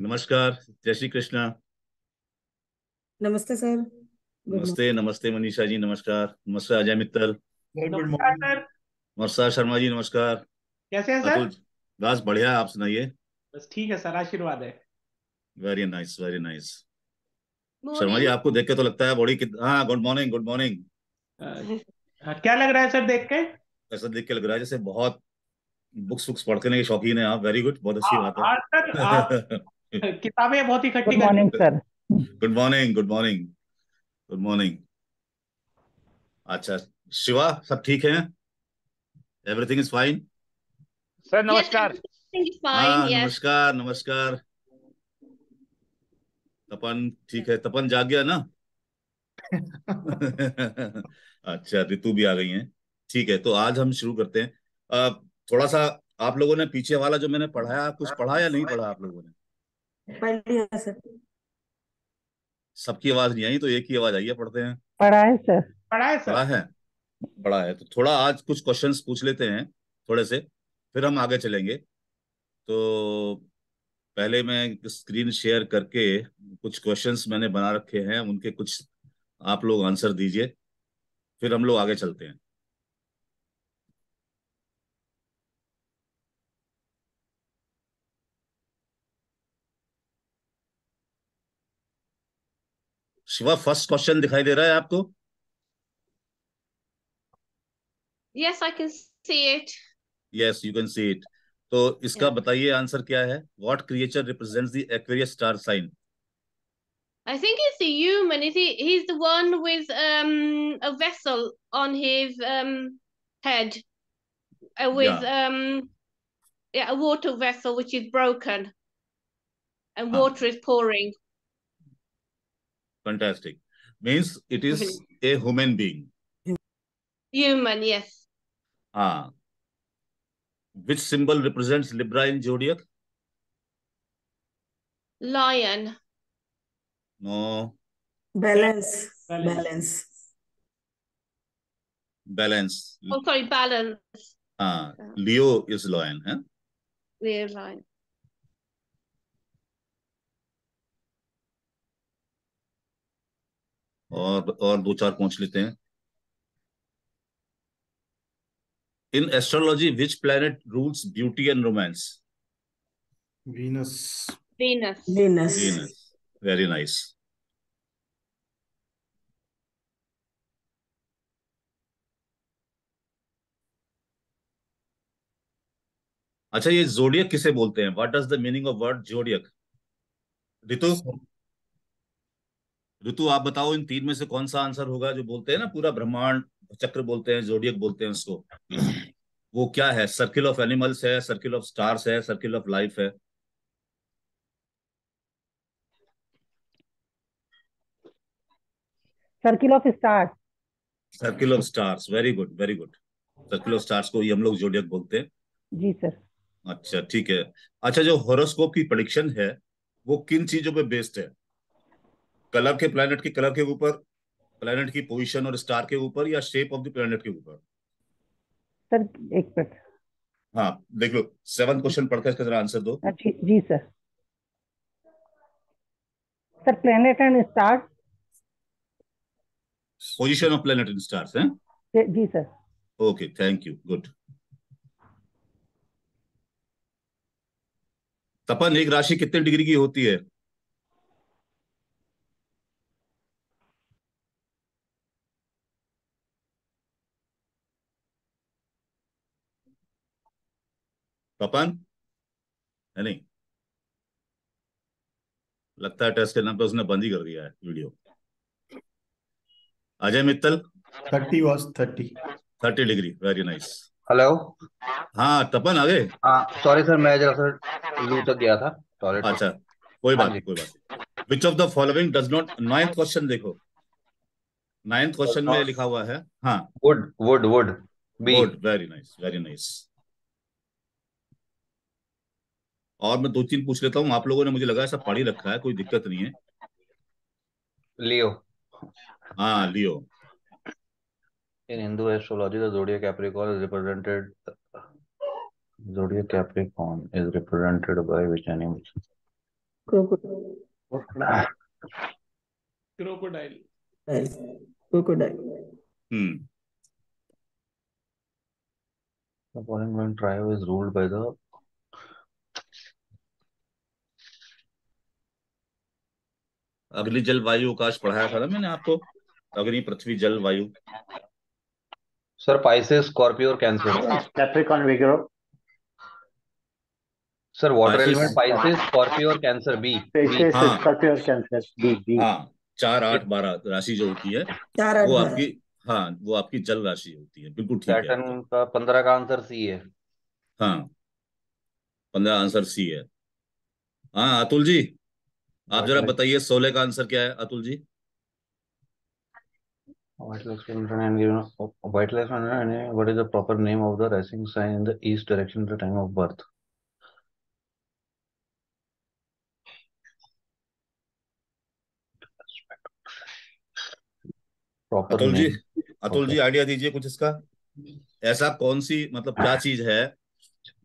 नमस्कार जय श्री कृष्णा नमस्ते सर नमस्ते नमस्ते मनीषा जी नमस्कार नमस्ते अजय मित्तल नमस्कार शर्मा जी नमस्कार कैसे हैं सर बस बढ़िया आप सुनाइए बस ठीक है सर आशीर्वाद है very nice very nice Sharma ji आपको देख के तो लगता है बॉडी हाँ गुड मॉर्निंग गुड मॉर्निंग क्या लग रहा है सर देख के ऐसा देख के लग रहा है जैसे बहुत बुक्स बुक्स पढ़ने के शौकीन है आप वेरी गुड बहुत अच्छी हाँ, बात है किताबें बहुत इकट्ठी good morning sir good morning good morning good morning अच्छा शिवा सब ठीक है एवरीथिंग इज फाइन सर नमस्कार हाँ, नमस्कार नमस्कार तपन ठीक है तपन जाग गया ना अच्छा ऋतु भी आ गई है ठीक है तो आज हम शुरू करते हैं थोड़ा सा आप लोगों ने पीछे वाला जो मैंने पढ़ाया कुछ पढ़ा या नहीं पढ़ा आप लोगों ने सबकी आवाज नहीं आई तो एक ही आवाज आई है पढ़ते हैं पढ़ा है सर पढ़ा है सर पढ़ा है पढ़ा है तो थोड़ा आज कुछ क्वेश्चंस पूछ लेते हैं थोड़े से फिर हम आगे चलेंगे तो पहले मैं स्क्रीन शेयर करके कुछ क्वेश्चंस मैंने बना रखे हैं उनके कुछ आप लोग आंसर दीजिए फिर हम लोग आगे चलते हैं शिवा फर्स्ट क्वेश्चन दिखाई दे रहा है आपको yes I can see it yes you can see it तो इसका yeah. बताइए आंसर क्या है what creature represents the Aquarius star sign I think it's a human. he? He's the one with um a vessel on his um head, uh, with um yeah a water vessel which is broken, and ah. water is pouring. Fantastic. Means it is a human being. Human, yes. Ah. Which symbol represents Libra in zodiac? Lion. No. Balance. Balance. Balance. Balance. Oh, sorry, balance. Ah, Leo is lion. Huh? Eh? Leo lion. और और दो चार पूछ लेते हैं in astrology which planet rules beauty and romance Venus Venus very nice अच्छा ये zodiac किसे बोलते हैं what does the meaning of word zodiac Ritu Ritu आप बताओ इन तीन में से कौन सा आंसर होगा जो बोलते हैं ना पूरा ब्रह्मांड चक्र बोलते हैं जोडियक बोलते हैं उसको वो क्या है सर्किल ऑफ एनिमल्स है सर्किल ऑफ स्टार्स है सर्किल ऑफ लाइफ है circle of stars circle of stars very good very good circle of stars को ये हम लोग जोडियक बोलते हैं जी सर अच्छा ठीक है अच्छा जो हॉरोस्कोप की प्रडिक्शन है वो किन चीजों पे बेस्ड है कलर के प्लैनेट के कलर के ऊपर प्लैनेट की पोजीशन और स्टार के ऊपर या शेप ऑफ द प्लैनेट के ऊपर सर एक मिनट हाँ देख लो सेवन क्वेश्चन पढ़कर इसका जरा आंसर दो हाँ, जी जी sir sir planet and star position of planet and stars हैं जी sir okay thank you good Tapan एक राशि कितने डिग्री की होती है पपन है नहीं लगता है टेस्ट के नाम पे उसने बंद ही कर दिया है video Ajay Mittal thirty was thirty thirty degree very nice hello हाँ तपन आ गए सॉरी सर मैं जरा सर लू तक गया था टॉयलेट अच्छा कोई बात हाँ नहीं कोई बात नहीं which of the following does not ninth question देखो नाइन्थ क्वेश्चन में लिखा हुआ है हाँ wood wood wood wood very nice very nice और मैं दो तीन पूछ लेता हूँ आप लोगों ने मुझे लगा सब पढ़ी रखा है कोई दिक्कत नहीं है लियो हाँ Leo in Hindu astrology zodiac Capricorn is represented zodiac Capricorn is represented by which animal crocodile crocodile hmm the following tribe is ruled by the Agni Jal वायु आकाश पढ़ाया था ना मैंने आपको अग्नि पृथ्वी जल वायु सर पाइसेस स्कॉर्पियो और कैंसर कैप्रिकॉन विग्रो sir water element Pisces Scorpio और कैंसर बी स्कॉर्पियो और कैंसर बी बी हाँ चार आठ बारह राशि जो होती है चार वो आपकी हाँ वो आपकी जल राशि होती है बिल्कुल ठीक है का पंद्रह का आंसर सी है हाँ पंद्रह आंसर सी है हाँ अतुल जी आप जरा बताइए सोलह का आंसर क्या है Atul ji proper name of the rising sign in time of birth Atul ji Atul ji idea दीजिए कुछ इसका ऐसा कौन सी मतलब क्या चीज है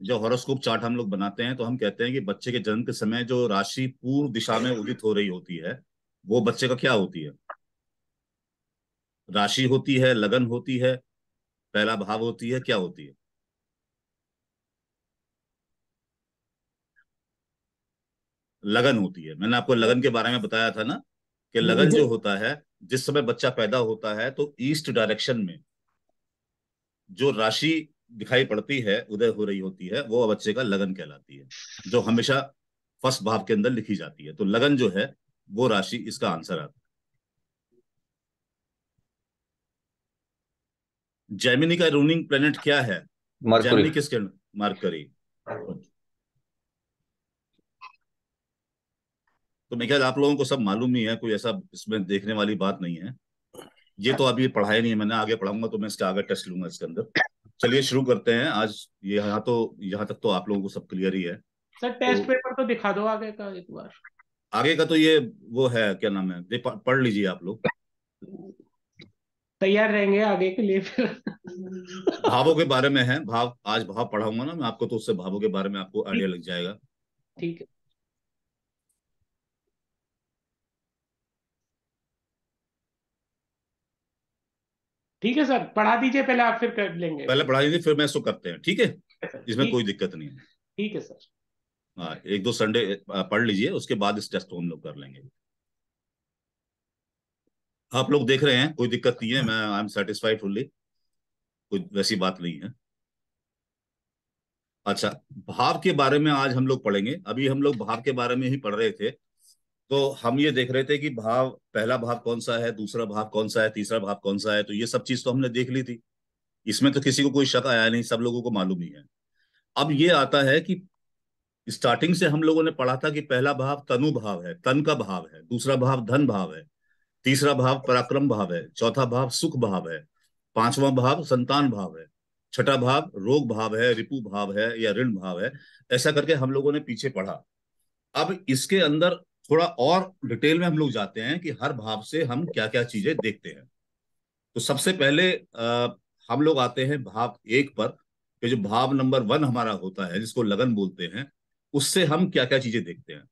जो हॉरोस्कोप चार्ट हम लोग बनाते हैं तो हम कहते हैं कि बच्चे के जन्म के समय जो राशि पूर्व दिशा में उदित हो रही होती है वो बच्चे का क्या होती है राशि होती है लगन होती है पहला भाव होती है क्या होती है लगन होती है मैंने आपको लगन के बारे में बताया था ना कि लगन जो होता है जिस समय बच्चा पैदा होता है तो ईस्ट डायरेक्शन में जो राशि दिखाई पड़ती है उदय हो रही होती है वो बच्चे का लगन कहलाती है जो हमेशा फर्स्ट भाव के अंदर लिखी जाती है तो लगन जो है वो राशि इसका आंसर आता है जैमिनी का रूनिंग प्लेनेट क्या है जैमिनी किसके मार्करी तो मैं ख्याल आप लोगों को सब मालूम ही है कोई ऐसा इसमें देखने वाली बात नहीं है ये तो अभी पढ़ाया नहीं है मैंने आगे पढ़ाऊंगा तो मैं इसका आगे टेस्ट लूंगा इसके अंदर चलिए शुरू करते हैं आज यहाँ तो यहाँ तक तो आप लोगों को सब क्लियर ही है सर टेस्ट तो, पेपर तो दिखा दो आगे का एक बार आगे का तो ये वो है क्या नाम है पढ़ लीजिए आप लोग तैयार रहेंगे आगे के लिए फिर भावों के बारे में है भाव आज भाव पढ़ाऊंगा ना मैं आपको तो उससे भावों के बारे में आपको आइडिया लग जाएगा ठीक है ठीक है सर पढ़ा दीजिए पहले आप फिर कर लेंगे पहले पढ़ा दीजिए फिर मैं इसको करते हैं ठीक है इसमें कोई दिक्कत नहीं है ठीक है सर हाँ एक दो संडे पढ़ लीजिए उसके बाद इस टेस्ट को हम लोग कर लेंगे आप लोग देख रहे हैं कोई दिक्कत नहीं है मैं आई एम सेटिस्फाइड फुल्ली कोई वैसी बात नहीं है अच्छा भाव के बारे में आज हम लोग पढ़ेंगे अभी हम लोग भाव के बारे में ही पढ़ रहे थे तो हम ये देख रहे थे कि भाव पहला भाव कौन सा है दूसरा भाव कौन सा है तीसरा भाव कौन सा है तो ये सब चीज तो हमने देख ली थी इसमें तो किसी को कोई शक आया नहीं सब लोगों को मालूम ही है अब ये आता है कि स्टार्टिंग से हम लोगों ने पढ़ा था कि पहला भाव तनु भाव है तन का भाव है दूसरा भाव धन भाव है तीसरा भाव पराक्रम भाव है चौथा भाव सुख भाव है पांचवा भाव संतान भाव है छठा भाव रोग भाव है रिपु भाव है या ऋण भाव है ऐसा करके हम लोगों ने पीछे पढ़ा अब इसके अंदर थोड़ा और डिटेल में हम लोग जाते हैं कि हर भाव से हम क्या क्या चीजें देखते हैं तो सबसे पहले आ, हम लोग आते हैं भाव एक पर कि जो भाव नंबर वन हमारा होता है जिसको लगन बोलते हैं उससे हम क्या क्या चीजें देखते हैं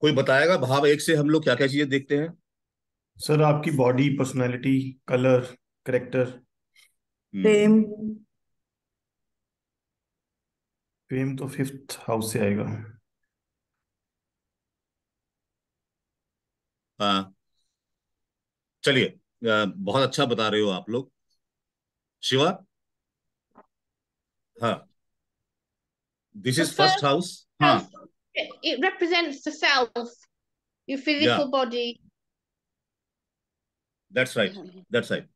कोई बताएगा भाव एक से हम लोग क्या क्या चीजें देखते हैं सर आपकी बॉडी पर्सनैलिटी कलर करेक्टर प्रेम प्रेम तो फिफ्थ हाउस से आएगा चलिए बहुत अच्छा बता रहे हो आप लोग शिवा हाँ दिस इज फर्स्ट हाउस हाँ it represents the self your physical body that's right that's right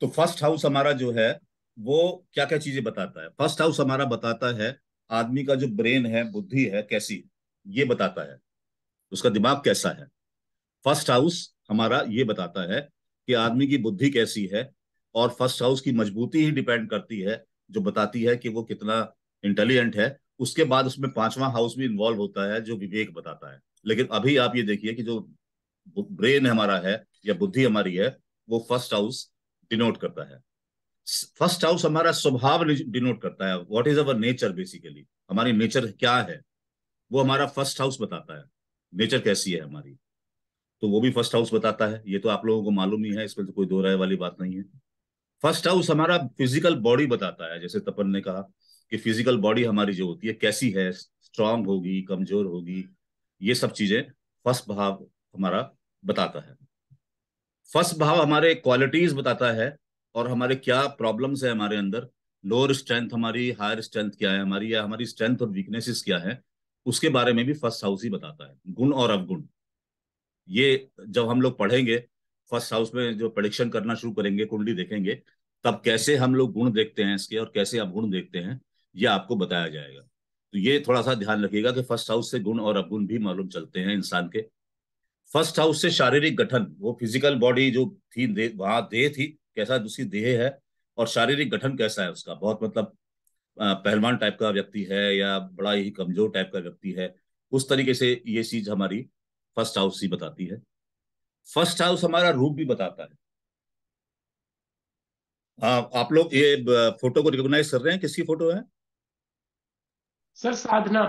तो फर्स्ट हाउस हमारा जो है वो क्या क्या चीजें बताता है फर्स्ट हाउस हमारा बताता है आदमी का जो ब्रेन है बुद्धि है कैसी ये बताता है उसका दिमाग कैसा है फर्स्ट हाउस हमारा ये बताता है कि आदमी की बुद्धि कैसी है और फर्स्ट हाउस की मजबूती ही डिपेंड करती है जो बताती है कि वो कितना इंटेलिजेंट है उसके बाद उसमें पांचवा हाउस भी इन्वॉल्व होता है जो विवेक बताता है लेकिन अभी आप ये देखिए कि जो ब्रेन हमारा है या बुद्धि हमारी है वो फर्स्ट हाउस डिनोट करता है फर्स्ट हाउस हमारा स्वभाव डिनोट करता है what is our nature basically हमारी नेचर क्या है वो हमारा फर्स्ट हाउस बताता है नेचर कैसी है हमारी तो वो भी फर्स्ट हाउस बताता है ये तो आप लोगों को मालूम ही है इसमें तो कोई दो राय वाली बात नहीं है फर्स्ट हाउस हमारा फिजिकल बॉडी बताता है जैसे तपन ने कहा कि फिजिकल बॉडी हमारी जो होती है कैसी है स्ट्रांग होगी कमजोर होगी ये सब चीजें फर्स्ट भाव हमारा बताता है फर्स्ट भाव हमारे क्वालिटीज बताता है और हमारे क्या प्रॉब्लम्स है हमारे अंदर लोअर स्ट्रेंथ हमारी हायर स्ट्रेंथ क्या है हमारी या हमारी स्ट्रेंथ और वीकनेसेस क्या है उसके बारे में भी फर्स्ट हाउस ही बताता है गुण और अवगुण ये जब हम लोग पढ़ेंगे फर्स्ट हाउस में जो प्रडिक्शन करना शुरू करेंगे कुंडली देखेंगे तब कैसे हम लोग गुण देखते हैं इसके और कैसे अवगुण देखते हैं ये आपको बताया जाएगा तो ये थोड़ा सा ध्यान रखिएगा कि फर्स्ट हाउस से गुण और अवगुण भी मालूम चलते हैं इंसान के फर्स्ट हाउस से शारीरिक गठन वो फिजिकल बॉडी जो थी वहां दे थी कैसा उसकी देह है और शारीरिक गठन कैसा है उसका बहुत मतलब पहलवान टाइप का व्यक्ति है या बड़ा ही कमजोर टाइप का व्यक्ति है उस तरीके से ये चीज हमारी फर्स्ट हाउस ही बताती है फर्स्ट हाउस हमारा रूप भी बताता है आ, हाँ, आप लोग ये फोटो को रिकॉग्नाइज कर रहे हैं किसकी फोटो है सर साधना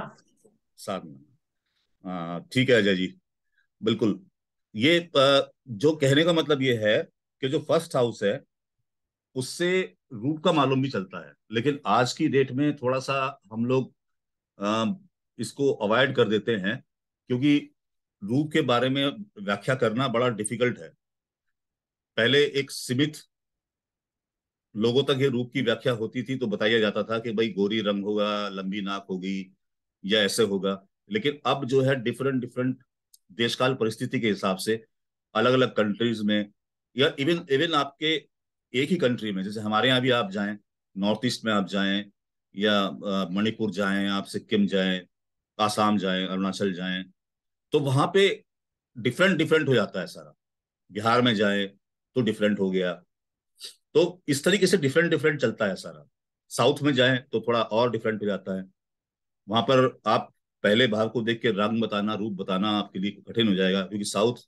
साधना हाँ, ठीक है अजय जी बिल्कुल ये जो कहने का मतलब ये है कि जो फर्स्ट हाउस है उससे रूट का मालूम भी चलता है लेकिन आज की डेट में थोड़ा सा हम लोग इसको अवॉइड कर देते हैं क्योंकि रूप के बारे में व्याख्या करना बड़ा डिफिकल्ट है पहले एक सीमित लोगों तक ये रूप की व्याख्या होती थी तो बताया जाता था कि भाई गोरी रंग होगा लंबी नाक होगी या ऐसे होगा लेकिन अब जो है डिफरेंट डिफरेंट देशकाल परिस्थिति के हिसाब से अलग अलग कंट्रीज में या इवन इवन आपके एक ही कंट्री में जैसे हमारे यहाँ भी आप जाएं नॉर्थ ईस्ट में आप जाएं या मणिपुर जाएं आप सिक्किम जाएं आसाम जाएं अरुणाचल जाएं तो वहां पे डिफरेंट डिफरेंट हो जाता है सारा बिहार में जाएं तो डिफरेंट हो गया तो इस तरीके से डिफरेंट डिफरेंट चलता है सारा साउथ में जाए तो थोड़ा और डिफरेंट हो जाता है वहां पर आप पहले भाव को देख के रंग बताना रूप बताना आपके लिए कठिन हो जाएगा क्योंकि साउथ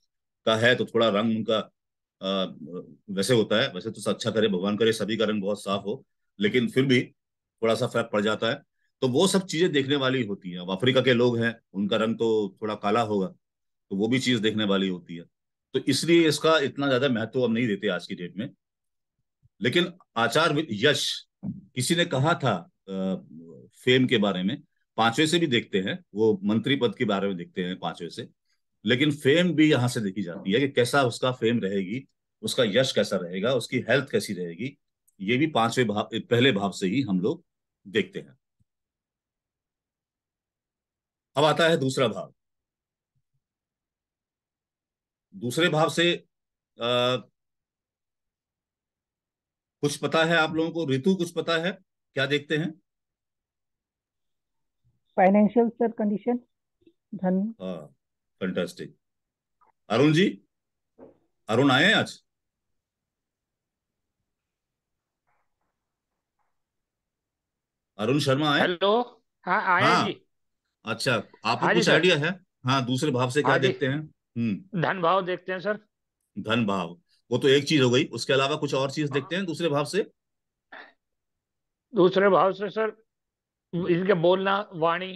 का है तो थोड़ा रंग उनका वैसे होता है वैसे तो अच्छा करे भगवान करे सभी का रंग बहुत साफ हो लेकिन फिर भी थोड़ा सा फर्क पड़ जाता है तो वो सब चीजें देखने वाली होती हैं अफ्रीका के लोग हैं उनका रंग तो थोड़ा काला होगा तो वो भी चीज देखने वाली होती है तो इसलिए इसका इतना ज्यादा महत्व हम नहीं देते आज की डेट में लेकिन आचार यश किसी ने कहा था फेम के बारे में पांचवे से भी देखते हैं वो मंत्री पद के बारे में देखते हैं पांचवे से लेकिन फेम भी यहाँ से देखी जाती है कि कैसा उसका फेम रहेगी उसका यश कैसा रहेगा उसकी हेल्थ कैसी रहेगी ये भी पांचवें भाव पहले भाव से ही हम लोग देखते हैं अब आता है दूसरा भाव दूसरे भाव से आ, कुछ पता है आप लोगों को ऋतु कुछ पता है क्या देखते हैं फाइनेंशियल सर कंडीशन धन हाँ फंटास्टिक अरुण जी अरुण आए आज अरुण शर्मा आए हेलो हाँ, हाँ। अच्छा, आए हाँ, जी अच्छा आपको कुछ आइडिया है हाँ दूसरे भाव से क्या हाँ देखते हैं हम्म धन भाव देखते हैं सर धन भाव वो तो एक चीज हो गई उसके अलावा कुछ और चीज देखते हैं दूसरे भाव से दूसरे भाव से सर इनके बोलना वाणी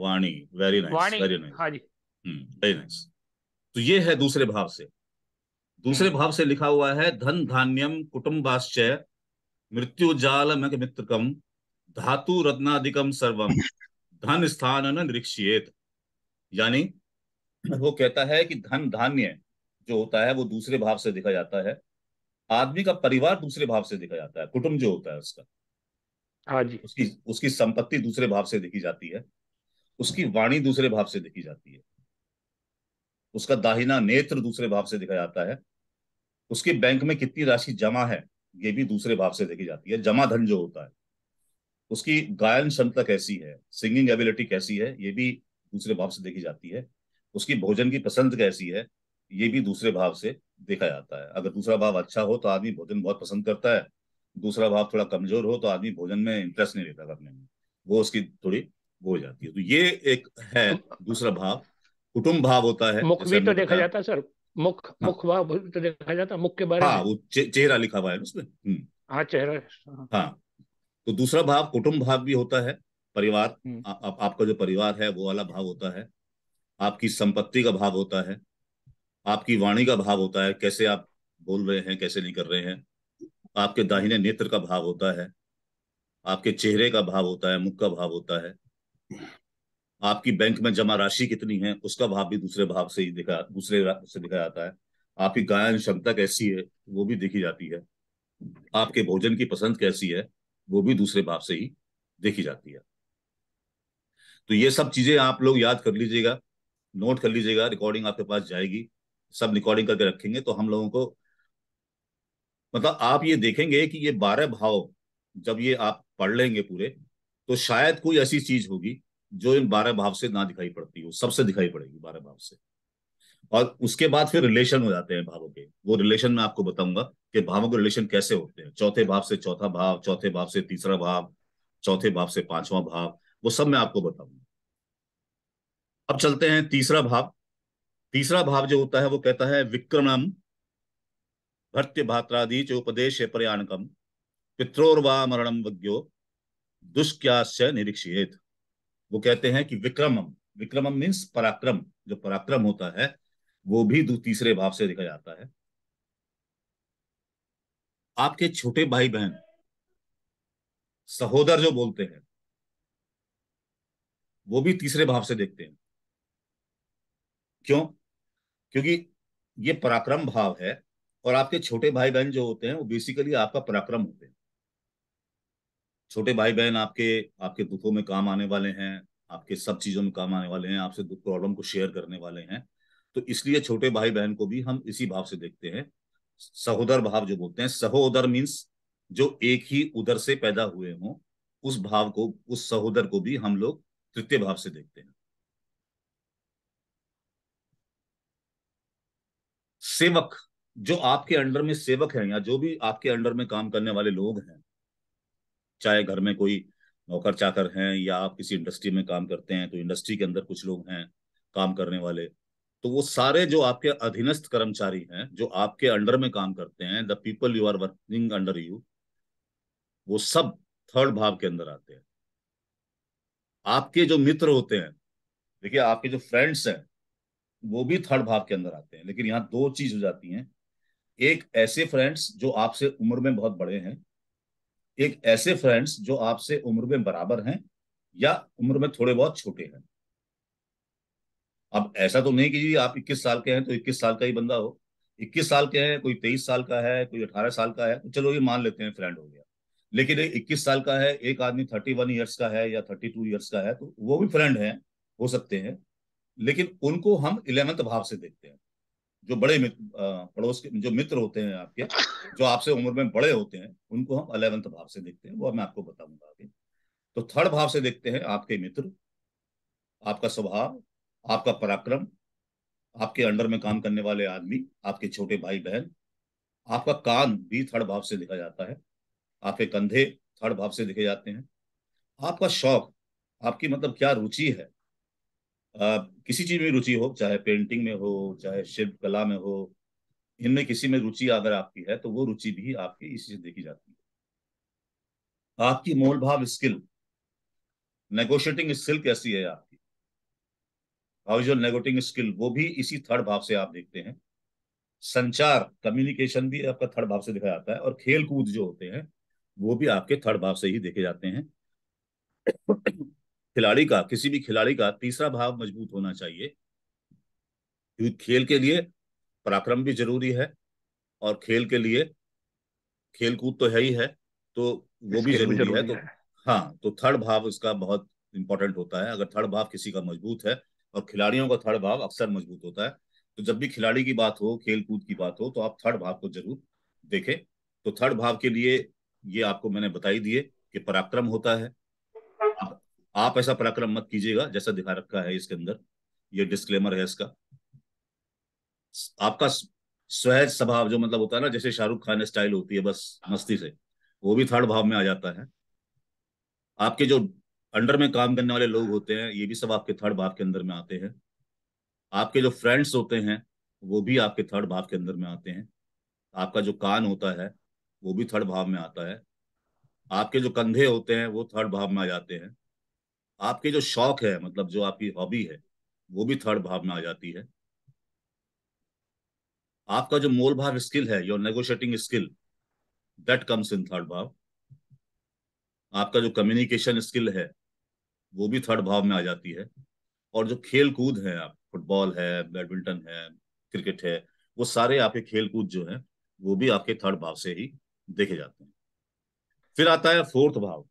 वाणी वेरी नाइस वेरी नाइस हाँ जी वेरी हम्म, नाइस तो ये है दूसरे भाव से दूसरे भाव से लिखा हुआ है धन धान्यम कुटुंबाश्चय मृत्यु जाल मित्रकम धातु रत्नादिकम सर्वम धन स्थान निरीक्षित यानी वो कहता है कि धन धान्य जो होता है वो दूसरे भाव से देखा जाता है आदमी का परिवार दूसरे भाव से देखा जाता है कुटुंब जो होता है उसका हाँ जी उसकी उसकी संपत्ति दूसरे भाव से देखी जाती है उसकी वाणी दूसरे भाव से देखी जाती है उसका दाहिना नेत्र दूसरे भाव से देखा जाता है उसके बैंक में कितनी राशि जमा है ये भी दूसरे भाव से देखी जाती है जमा धन जो होता है उसकी गायन क्षमता कैसी है सिंगिंग एबिलिटी कैसी है ये भी दूसरे भाव से देखी जाती है उसकी भोजन की पसंद कैसी है ये भी दूसरे भाव से देखा जाता है अगर दूसरा भाव अच्छा हो तो आदमी भोजन बहुत पसंद करता है दूसरा भाव थोड़ा कमजोर हो तो आदमी भोजन में इंटरेस्ट नहीं लेता करने में वो उसकी थोड़ी वो हो जाती है तो ये एक है तो दूसरा भाव कुटुंब भाव होता है मुख भी तो देखा जाता है सर मुख हाँ, मुख भाव तो देखा जाता है मुख के बारे हाँ, में वो चे, चेहरा लिखा हुआ है उसमें हम्म। हाँ चेहरा हाँ।, हाँ, तो दूसरा भाव कुटुंब भाव भी होता है परिवार हम्म। आ, आ, आपका जो परिवार है वो वाला भाव होता है आपकी संपत्ति का भाव होता है आपकी वाणी का भाव होता है कैसे आप बोल रहे हैं कैसे नहीं कर रहे हैं आपके दाहिने नेत्र का भाव होता है आपके चेहरे का भाव होता है मुख का भाव होता है आपकी बैंक में जमा राशि कितनी है उसका भाव भी दूसरे भाव से ही दिखा दूसरे से दिखा जाता है आपकी गायन क्षमता कैसी है वो भी देखी जाती है आपके भोजन की पसंद कैसी है वो भी दूसरे भाव से ही देखी जाती है तो ये सब चीजें आप लोग याद कर लीजिएगा नोट कर लीजिएगा रिकॉर्डिंग आपके पास जाएगी सब रिकॉर्डिंग करके रखेंगे तो हम लोगों को मतलब आप ये देखेंगे कि ये बारह भाव जब ये आप पढ़ लेंगे पूरे तो शायद कोई ऐसी चीज होगी जो इन बारह भाव से ना दिखाई पड़ती हो सबसे दिखाई पड़ेगी बारह भाव से और उसके बाद फिर रिलेशन हो जाते हैं भावों के वो रिलेशन मैं आपको बताऊंगा कि भावों के रिलेशन कैसे होते हैं चौथे भाव से चौथा भाव चौथे भाव से तीसरा भाव चौथे भाव से पांचवा भाव वो सब मैं आपको बताऊंगा अब चलते हैं तीसरा भाव तीसरा भाव जो होता है वो कहता है विक्रमम भर्त्य भात्रादी च उपदेश प्रयाणकम पित्रोर्वा मरणम वज्ञो दुष्क्यास्य निरीक्षित वो कहते हैं कि विक्रमम विक्रमम मीन्स पराक्रम जो पराक्रम होता है वो भी तीसरे भाव से देखा जाता है आपके छोटे भाई बहन सहोदर जो बोलते हैं वो भी तीसरे भाव से देखते हैं क्यों क्योंकि ये पराक्रम भाव है और आपके छोटे भाई बहन जो होते हैं वो बेसिकली आपका पराक्रम होते हैं छोटे भाई बहन आपके आपके दुखों में काम आने वाले हैं आपके सब चीजों में काम आने वाले हैं आपसे दुख प्रॉब्लम को शेयर करने वाले हैं तो इसलिए छोटे भाई बहन को भी हम इसी भाव से देखते हैं सहोदर भाव जो बोलते हैं सहोदर मीन्स जो एक ही उधर से पैदा हुए हों उस भाव को उस सहोदर को भी हम लोग तृतीय भाव से देखते हैं सेवक जो आपके अंडर में सेवक हैं या जो भी आपके अंडर में काम करने वाले लोग हैं चाहे घर में कोई नौकर चाकर हैं या आप किसी इंडस्ट्री में काम करते हैं तो इंडस्ट्री के अंदर कुछ लोग हैं काम करने वाले तो वो सारे जो आपके अधीनस्थ कर्मचारी हैं जो आपके अंडर में काम करते हैं the people you are working under you वो सब थर्ड भाव के अंदर आते हैं आपके जो मित्र होते हैं देखिए आपके जो फ्रेंड्स हैं वो भी थर्ड भाव के अंदर आते हैं लेकिन यहाँ दो चीज हो जाती हैं एक ऐसे फ्रेंड्स जो आपसे उम्र में बहुत बड़े हैं एक ऐसे फ्रेंड्स जो आपसे उम्र में बराबर हैं या उम्र में थोड़े बहुत छोटे हैं अब ऐसा तो नहीं कि आप 21 साल के हैं तो 21 साल का ही बंदा हो 21 साल के हैं कोई 23 साल का है कोई 18 साल का है तो चलो ये मान लेते हैं फ्रेंड हो गया लेकिन इक्कीस साल का है एक आदमी थर्टी वन ईयर्स का है या थर्टी टू ईयर्स का है तो वो भी फ्रेंड है हो सकते हैं लेकिन उनको हम इलेवेंथ भाव से देखते हैं जो बड़े पड़ोस के जो मित्र होते हैं आपके जो आपसे उम्र में बड़े होते हैं उनको हम अलेवंथ भाव से देखते हैं वो मैं आपको बताऊंगा आगे तो थर्ड भाव से देखते हैं आपके मित्र आपका स्वभाव आपका पराक्रम आपके अंडर में काम करने वाले आदमी आपके छोटे भाई बहन आपका कान भी थर्ड भाव से देखा जाता है आपके कंधे थर्ड भाव से देखे जाते हैं आपका शौक आपकी मतलब क्या रुचि है किसी चीज में रुचि हो चाहे पेंटिंग में हो चाहे शिल्प कला में हो इनमें किसी में रुचि अगर आपकी है तो वो रुचि भी आपकी इसी से देखी जाती है आपकी मोल भाव स्किल नेगोशिएटिंग स्किल कैसी है आपकी how is your negotiating skill वो भी इसी थर्ड भाव से आप देखते हैं संचार कम्युनिकेशन भी आपका थर्ड भाव से देखा जाता है और खेल कूद जो होते हैं वो भी आपके थर्ड भाव से ही देखे जाते हैं खिलाड़ी का किसी भी खिलाड़ी का तीसरा भाव मजबूत होना चाहिए खेल के लिए पराक्रम भी जरूरी है और खेल के लिए खेल कूद तो है ही है तो वो भी जरूरी, जरूरी है, तो है तो हाँ तो थर्ड भाव इसका बहुत इंपॉर्टेंट होता है अगर थर्ड भाव किसी का मजबूत है और खिलाड़ियों का थर्ड भाव अक्सर मजबूत होता है तो जब भी खिलाड़ी की बात हो खेल कूद की बात हो तो आप थर्ड भाव को जरूर देखें तो थर्ड भाव के लिए ये आपको मैंने बताई दिए कि पराक्रम होता है आप ऐसा पराक्रम मत कीजिएगा जैसा दिखा रखा है इसके अंदर ये डिस्क्लेमर है इसका आपका सहज स्वभाव जो मतलब होता है ना जैसे शाहरुख खान स्टाइल होती है बस मस्ती से वो भी थर्ड भाव में आ जाता है आपके जो अंडर में काम करने वाले लोग होते हैं ये भी सब आपके थर्ड भाव के अंदर में आते हैं आपके जो फ्रेंड्स होते हैं वो भी आपके थर्ड भाव के अंदर में आते हैं आपका जो कान होता है वो भी थर्ड भाव में आता है आपके जो कंधे होते हैं वो थर्ड भाव में आ जाते हैं आपके जो शौक है मतलब जो आपकी हॉबी है वो भी थर्ड भाव में आ जाती है आपका जो मोल भाव स्किल है your negotiating skill that comes in third भाव आपका जो कम्युनिकेशन स्किल है वो भी थर्ड भाव में आ जाती है और जो खेल कूद है आप फुटबॉल है बैडमिंटन है क्रिकेट है वो सारे आपके खेल कूद जो है वो भी आपके थर्ड भाव से ही देखे जाते हैं फिर आता है फोर्थ भाव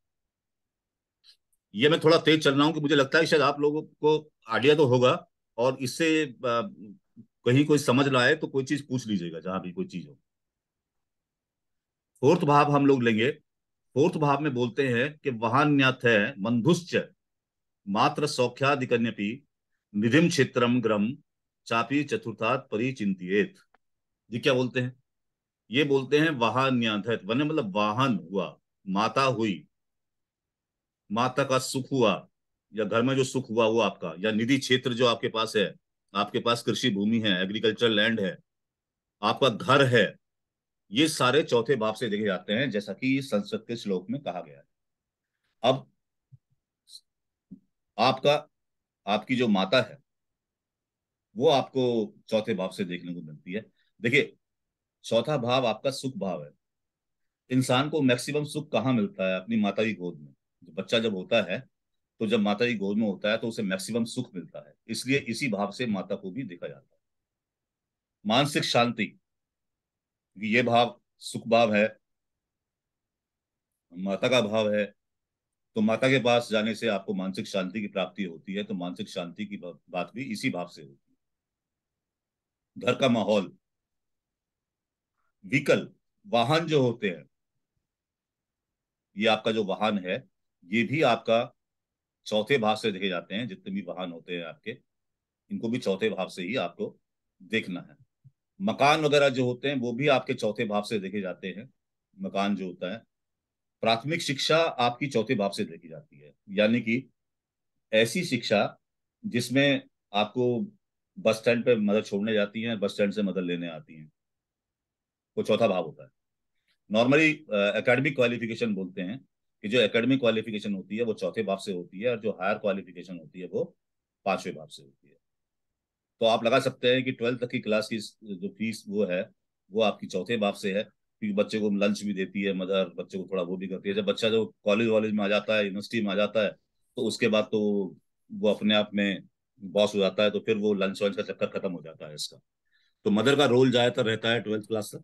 ये मैं थोड़ा तेज चल रहा हूँ कि मुझे लगता है शायद आप लोगों को आइडिया तो होगा और इससे कहीं कोई समझ रहा है तो कोई चीज पूछ लीजिएगा जहां भी कोई चीज हो फोर्थ भाव हम लोग लेंगे फोर्थ भाव में बोलते हैं कि वहान्यथ है मंधुश्च मात्र सौख्यादिकन्यपि निधिम क्षेत्रम ग्रम चापी चतुर्थात परिचिंतित ये क्या बोलते हैं ये बोलते हैं वाहन है तो मतलब वाहन हुआ माता हुई माता का सुख हुआ या घर में जो सुख हुआ वो आपका या निधि क्षेत्र जो आपके पास है आपके पास कृषि भूमि है एग्रीकल्चर लैंड है आपका घर है ये सारे चौथे भाव से देखे जाते हैं जैसा कि संसद के श्लोक में कहा गया है अब आपका आपकी जो माता है वो आपको चौथे भाव से देखने को मिलती है देखिए चौथा भाव आपका सुख भाव है इंसान को मैक्सिमम सुख कहाँ मिलता है अपनी माता की गोद में बच्चा जब होता है तो जब माता की गोद में होता है तो उसे मैक्सिमम सुख मिलता है इसलिए इसी भाव से माता को भी देखा जाता है मानसिक शांति ये भाव सुख भाव है माता का भाव है तो माता के पास जाने से आपको मानसिक शांति की प्राप्ति होती है तो मानसिक शांति की बात भी इसी भाव से होती है घर का माहौल व्हीकल वाहन जो होते हैं ये आपका जो वाहन है ये भी आपका चौथे भाव से देखे जाते हैं जितने भी वाहन होते हैं आपके इनको भी चौथे भाव से ही आपको देखना है मकान वगैरह जो होते हैं वो भी आपके चौथे भाव से देखे जाते हैं मकान जो होता है प्राथमिक शिक्षा आपकी चौथे भाव से देखी जाती है यानी कि ऐसी शिक्षा जिसमें आपको बस स्टैंड पे मदद छोड़ने जाती है बस स्टैंड से मदद लेने आती है वो चौथा भाव होता है नॉर्मली एकेडमिक क्वालिफिकेशन बोलते हैं कि जो एकेडमिक क्वालिफिकेशन होती है वो चौथे बाप से होती है और जो हायर क्वालिफिकेशन होती है वो पांचवें बाप से होती है तो आप लगा सकते हैं कि ट्वेल्थ तक की क्लास की जो फीस वो है वो आपकी चौथे बाप से है क्योंकि बच्चे को लंच भी देती है मदर बच्चे को थोड़ा वो भी करती है जब बच्चा जो कॉलेज वॉलेज में आ जाता है यूनिवर्सिटी में आ जाता है तो उसके बाद तो वो अपने आप में बॉस हो जाता है तो फिर वो लंच वंच का चक्कर खत्म हो जाता है इसका तो मदर का रोल ज्यादातर रहता है ट्वेल्थ क्लास तक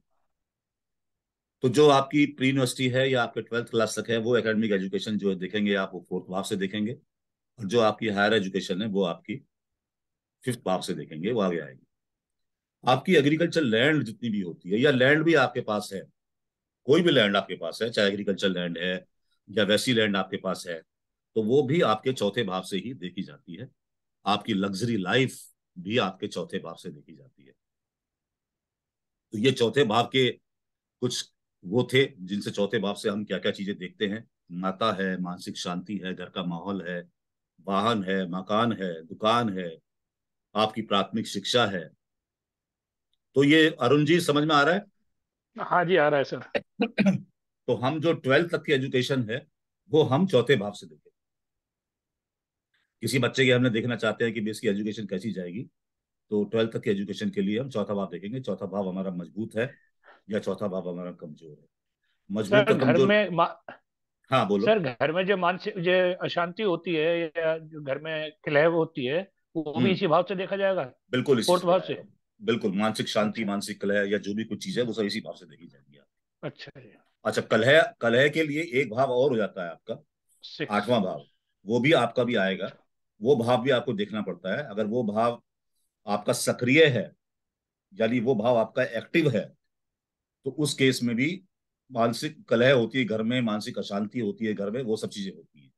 तो जो आपकी प्री यूनिवर्सिटी है या आपके ट्वेल्थ क्लास तक है वो एकेडमिक एजुकेशन जो है देखेंगे आप वो फोर्थ भाव से देखेंगे और जो आपकी हायर एजुकेशन है वो आपकी फिफ्थ भाव से देखेंगे वो आगे आएगी आपकी एग्रीकल्चर लैंड जितनी भी होती है या लैंड भी आपके पास है कोई भी लैंड आपके पास है चाहे एग्रीकल्चर लैंड है या वैसी लैंड आपके पास है तो वो भी आपके चौथे भाव से ही देखी जाती है आपकी लग्जरी लाइफ भी आपके चौथे भाव से देखी जाती है तो ये चौथे भाव के कुछ वो थे जिनसे चौथे बाप से हम क्या क्या चीजें देखते हैं माता है मानसिक शांति है घर का माहौल है वाहन है मकान है दुकान है आपकी प्राथमिक शिक्षा है तो ये अरुण जी समझ में आ रहा है हाँ जी आ रहा है सर तो हम जो ट्वेल्थ तक की एजुकेशन है वो हम चौथे भाव से देखें किसी बच्चे की हमने देखना चाहते हैं कि इसकी एजुकेशन कैसी जाएगी तो ट्वेल्थ तक की एजुकेशन के लिए हम चौथा भाव देखेंगे चौथा भाव हमारा मजबूत है या चौथा भाव हमारा कमजोर है मजबूत तो घर में मा... हाँ बोलो सर घर में जो मानसिक जो अशांति होती है या जो घर में खिलहब होती है वो भी हम्म। इसी भाव से देखा जाएगा बिल्कुल इसी भाव से बिल्कुल मानसिक शांति मानसिक कलह या जो भी कुछ चीज है वो सब इसी भाव से देखी जाएगी अच्छा अच्छा कलह कलह के लिए एक भाव और हो जाता है आपका आठवां भाव वो भी आपका भी आएगा वो भाव भी आपको देखना पड़ता है अगर वो भाव आपका सक्रिय है यानी वो भाव आपका एक्टिव है तो उस केस में भी मानसिक कलह होती है घर में मानसिक अशांति होती है घर में वो सब चीजें होती हैं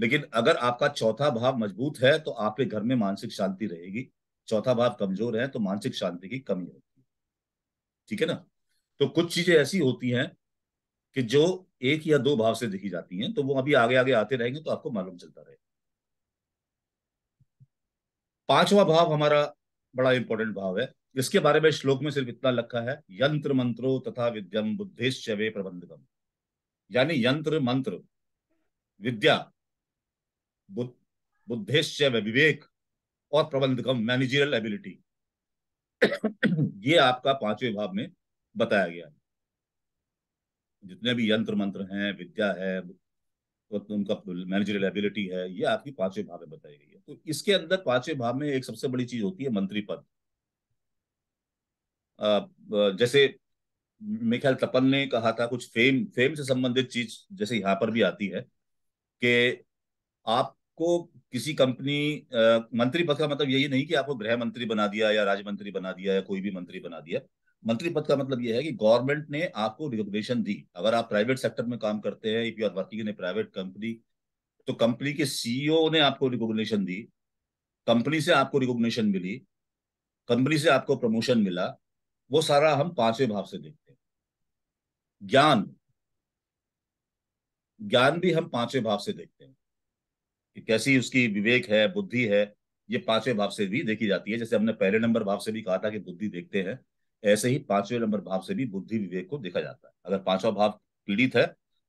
लेकिन अगर आपका चौथा भाव मजबूत है तो आपके घर में मानसिक शांति रहेगी चौथा भाव कमजोर है तो मानसिक शांति की कमी होती है ठीक है ना तो कुछ चीजें ऐसी होती हैं कि जो एक या दो भाव से दिखी जाती हैं तो वो अभी आगे आगे आते रहेंगे तो आपको मालूम चलता रहेगा पांचवा भाव हमारा बड़ा इंपॉर्टेंट भाव है इसके बारे में श्लोक में सिर्फ इतना लखा है यंत्र मंत्रो तथा विद्यम बुद्धिश्च वे प्रबंधकम यानी यंत्र मंत्र विद्या बुद्धिश्च व विवेक और प्रबंधकम मैनेजरियल एबिलिटी ये आपका पांचवें भाव में बताया गया है जितने भी यंत्र मंत्र हैं विद्या है तो उनका मैनेजरियल एबिलिटी है ये आपकी पांचवें भाव में बताई गई है तो इसके अंदर पांचवें भाव में एक सबसे बड़ी चीज होती है मंत्री पद जैसे मेख्याल तपन ने कहा था कुछ फेम फेम से संबंधित चीज जैसे यहाँ पर भी आती है कि आपको किसी कंपनी मंत्री पद का मतलब यही नहीं कि आपको गृह मंत्री बना दिया या राज्य मंत्री बना दिया या कोई भी मंत्री बना दिया मंत्री पद का मतलब यह है कि गवर्नमेंट ने आपको रिकॉग्निशन दी अगर आप प्राइवेट सेक्टर में काम करते हैं if you are working in a private company तो कंपनी के सीईओ e ने आपको रिकॉग्निशन दी कंपनी से आपको रिकॉग्निशन मिली कंपनी से आपको प्रमोशन मिला वो सारा हम पांचवे भाव से देखते हैं ज्ञान ज्ञान भी हम पांचवे भाव से देखते हैं कि कैसी उसकी विवेक है बुद्धि है ये पांचवे भाव से भी देखी जाती है जैसे हमने पहले नंबर भाव से भी कहा था कि बुद्धि देखते हैं ऐसे ही पांचवें नंबर भाव से भी बुद्धि विवेक को देखा जाता है अगर पांचवा भाव पीड़ित है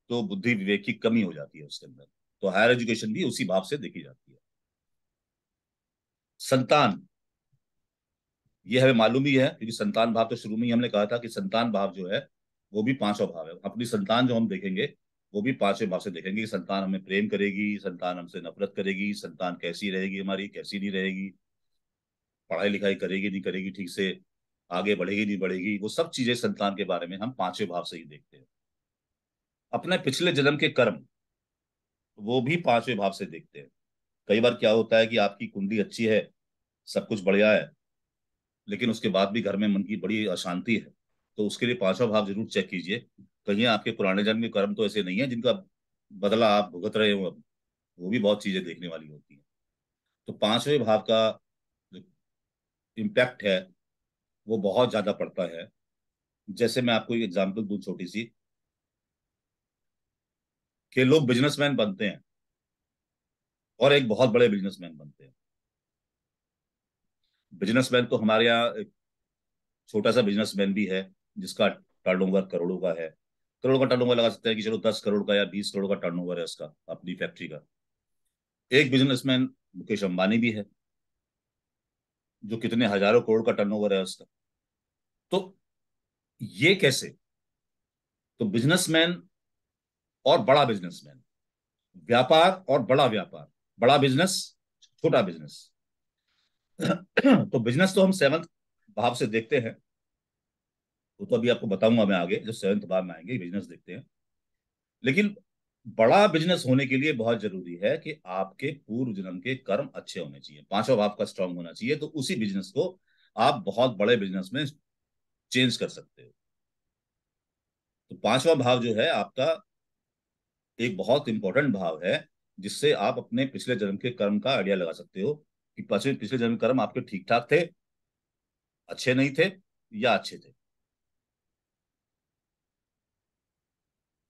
तो बुद्धि विवेक की कमी हो जाती है उसके अंदर तो हायर एजुकेशन भी उसी भाव से देखी जाती है संतान ये हमें मालूम ही है क्योंकि संतान भाव तो शुरू में ही हमने कहा था कि संतान भाव जो है वो भी पांचवा भाव है अपनी संतान जो हम देखेंगे वो भी पांचवें भाव से देखेंगे कि संतान हमें प्रेम करेगी संतान हमसे नफरत करेगी संतान कैसी रहेगी हमारी कैसी नहीं रहेगी पढ़ाई लिखाई करेगी नहीं करेगी ठीक से आगे बढ़ेगी नहीं बढ़ेगी वो सब चीजें संतान के बारे में हम पांचवें भाव से ही देखते हैं अपने पिछले जन्म के कर्म वो भी पांचवें भाव से देखते हैं कई बार क्या होता है कि आपकी कुंडली अच्छी है सब कुछ बढ़िया है लेकिन उसके बाद भी घर में मन की बड़ी अशांति है तो उसके लिए पांचवा भाव जरूर चेक कीजिए कहीं आपके पुराने जन्म के कर्म तो ऐसे नहीं है जिनका बदला आप भुगत रहे हो अब वो भी बहुत चीजें देखने वाली होती हैं तो पांचवें भाव का इम्पैक्ट है वो बहुत ज्यादा पड़ता है जैसे मैं आपको एक एग्जाम्पल दू छोटी सी कि लोग बिजनेसमैन बनते हैं और एक बहुत बड़े बिजनेसमैन बनते हैं बिजनेसमैन तो हमारे यहाँ छोटा सा बिजनेसमैन भी है जिसका टर्नओवर करोड़ों का है करोड़ों का टर्नओवर लगा सकते हैं कि चलो दस करोड़ का या बीस करोड़ का टर्नओवर है उसका अपनी फैक्ट्री का एक बिजनेसमैन मुकेश अंबानी भी है जो कितने हजारों करोड़ का टर्नओवर है उसका तो ये कैसे तो बिजनेसमैन और बड़ा बिजनेसमैन व्यापार और बड़ा व्यापार बड़ा बिजनेस छोटा बिजनेस तो बिजनेस तो हम सेवंथ भाव से देखते हैं वो तो अभी आपको बताऊंगा मैं आगे जो सेवंथ भाव में आएंगे बिजनेस देखते हैं लेकिन बड़ा बिजनेस होने के लिए बहुत जरूरी है कि आपके पूर्व जन्म के कर्म अच्छे होने चाहिए पांचवा भाव का स्ट्रांग होना चाहिए तो उसी बिजनेस को आप बहुत बड़े बिजनेस में चेंज कर सकते हो तो पांचवा भाव जो है आपका एक बहुत इंपॉर्टेंट भाव है जिससे आप अपने पिछले जन्म के कर्म का आइडिया लगा सकते हो कि पश्चिम पिछले जन्म कर्म आपके ठीक ठाक थे अच्छे नहीं थे या अच्छे थे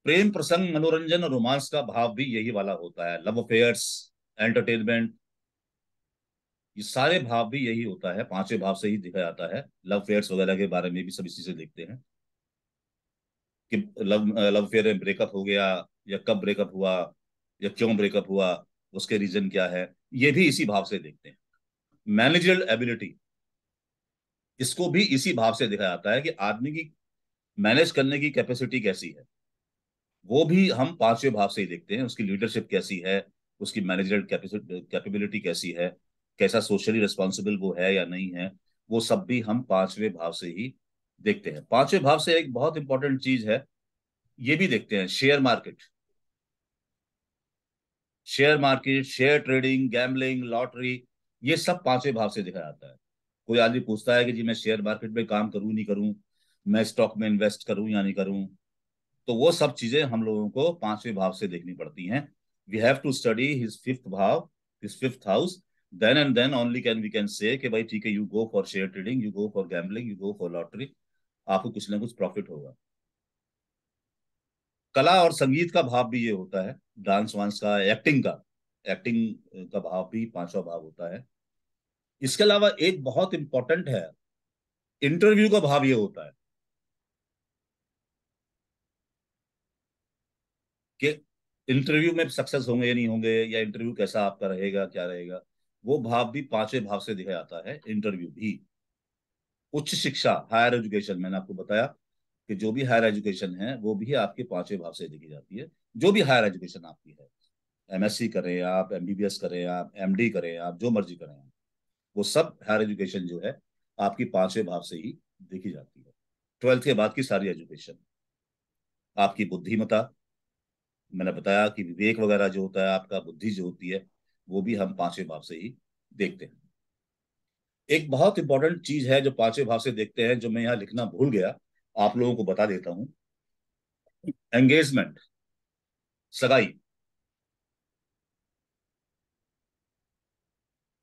प्रेम प्रसंग मनोरंजन और रोमांस का भाव भी यही वाला होता है लव अफेयर्स एंटरटेनमेंट ये सारे भाव भी यही होता है पांचवे भाव से ही देखा जाता है लव अफेयर्स वगैरह के बारे में भी सब इसी से देखते हैं कि लव लव अफेयर में ब्रेकअप हो गया या कब ब्रेकअप हुआ या क्यों ब्रेकअप हुआ उसके रीजन क्या है ये भी इसी भाव से देखते हैं मैनेजरल एबिलिटी इसको भी इसी भाव से देखा जाता है कि आदमी की मैनेज करने की कैपेसिटी कैसी है वो भी हम पांचवें भाव से ही देखते हैं उसकी लीडरशिप कैसी है उसकी मैनेजरल कैपेबिलिटी कैसी है कैसा सोशली रिस्पॉन्सिबल वो है या नहीं है वो सब भी हम पांचवें भाव से ही देखते हैं पांचवें भाव से एक बहुत इंपॉर्टेंट चीज है ये भी देखते हैं share market share market share trading gambling lottery ये सब पांचवें भाव से देखा जाता है कोई आदमी पूछता है कि जी मैं शेयर मार्केट में काम करूं नहीं करूं मैं स्टॉक में इन्वेस्ट करूं या नहीं करूं तो वो सब चीजें हम लोगों को पांचवें भाव से देखनी पड़ती हैं we have to study his fifth bhav his fifth house then and then only can we can say कि भाई ठीक है you go for share trading you go for gambling you go for lottery आपको कुछ ना कुछ प्रॉफिट होगा कला और संगीत का भाव भी ये होता है डांस वांस का एक्टिंग का एक्टिंग का भाव भी पांचवा भाव होता है इसके अलावा एक बहुत इंपॉर्टेंट है इंटरव्यू का भाव ये होता है कि इंटरव्यू में सक्सेस होंगे या नहीं होंगे या इंटरव्यू कैसा आपका रहेगा क्या रहेगा वो भाव भी पांचवें भाव से दिखाया जाता है इंटरव्यू भी उच्च शिक्षा हायर एजुकेशन मैंने आपको बताया कि जो भी हायर एजुकेशन है वो भी आपके पांचवें भाव से देखी जाती है जो भी हायर एजुकेशन आपकी है एमएससी करें आप एम बी बी एस करें आप एमडी करें आप जो मर्जी करें आप वो सब हायर एजुकेशन जो है आपकी पांचवें भाव से ही देखी जाती है ट्वेल्थ के बाद की सारी एजुकेशन आपकी बुद्धिमता मैंने बताया कि विवेक वगैरह जो होता है आपका बुद्धि जो होती है वो भी हम पांचवें भाव से ही देखते हैं एक बहुत इंपॉर्टेंट चीज है जो पांचवें भाव से देखते हैं जो मैं यहाँ लिखना भूल गया आप लोगों को बता देता हूं एंगेजमेंट सगाई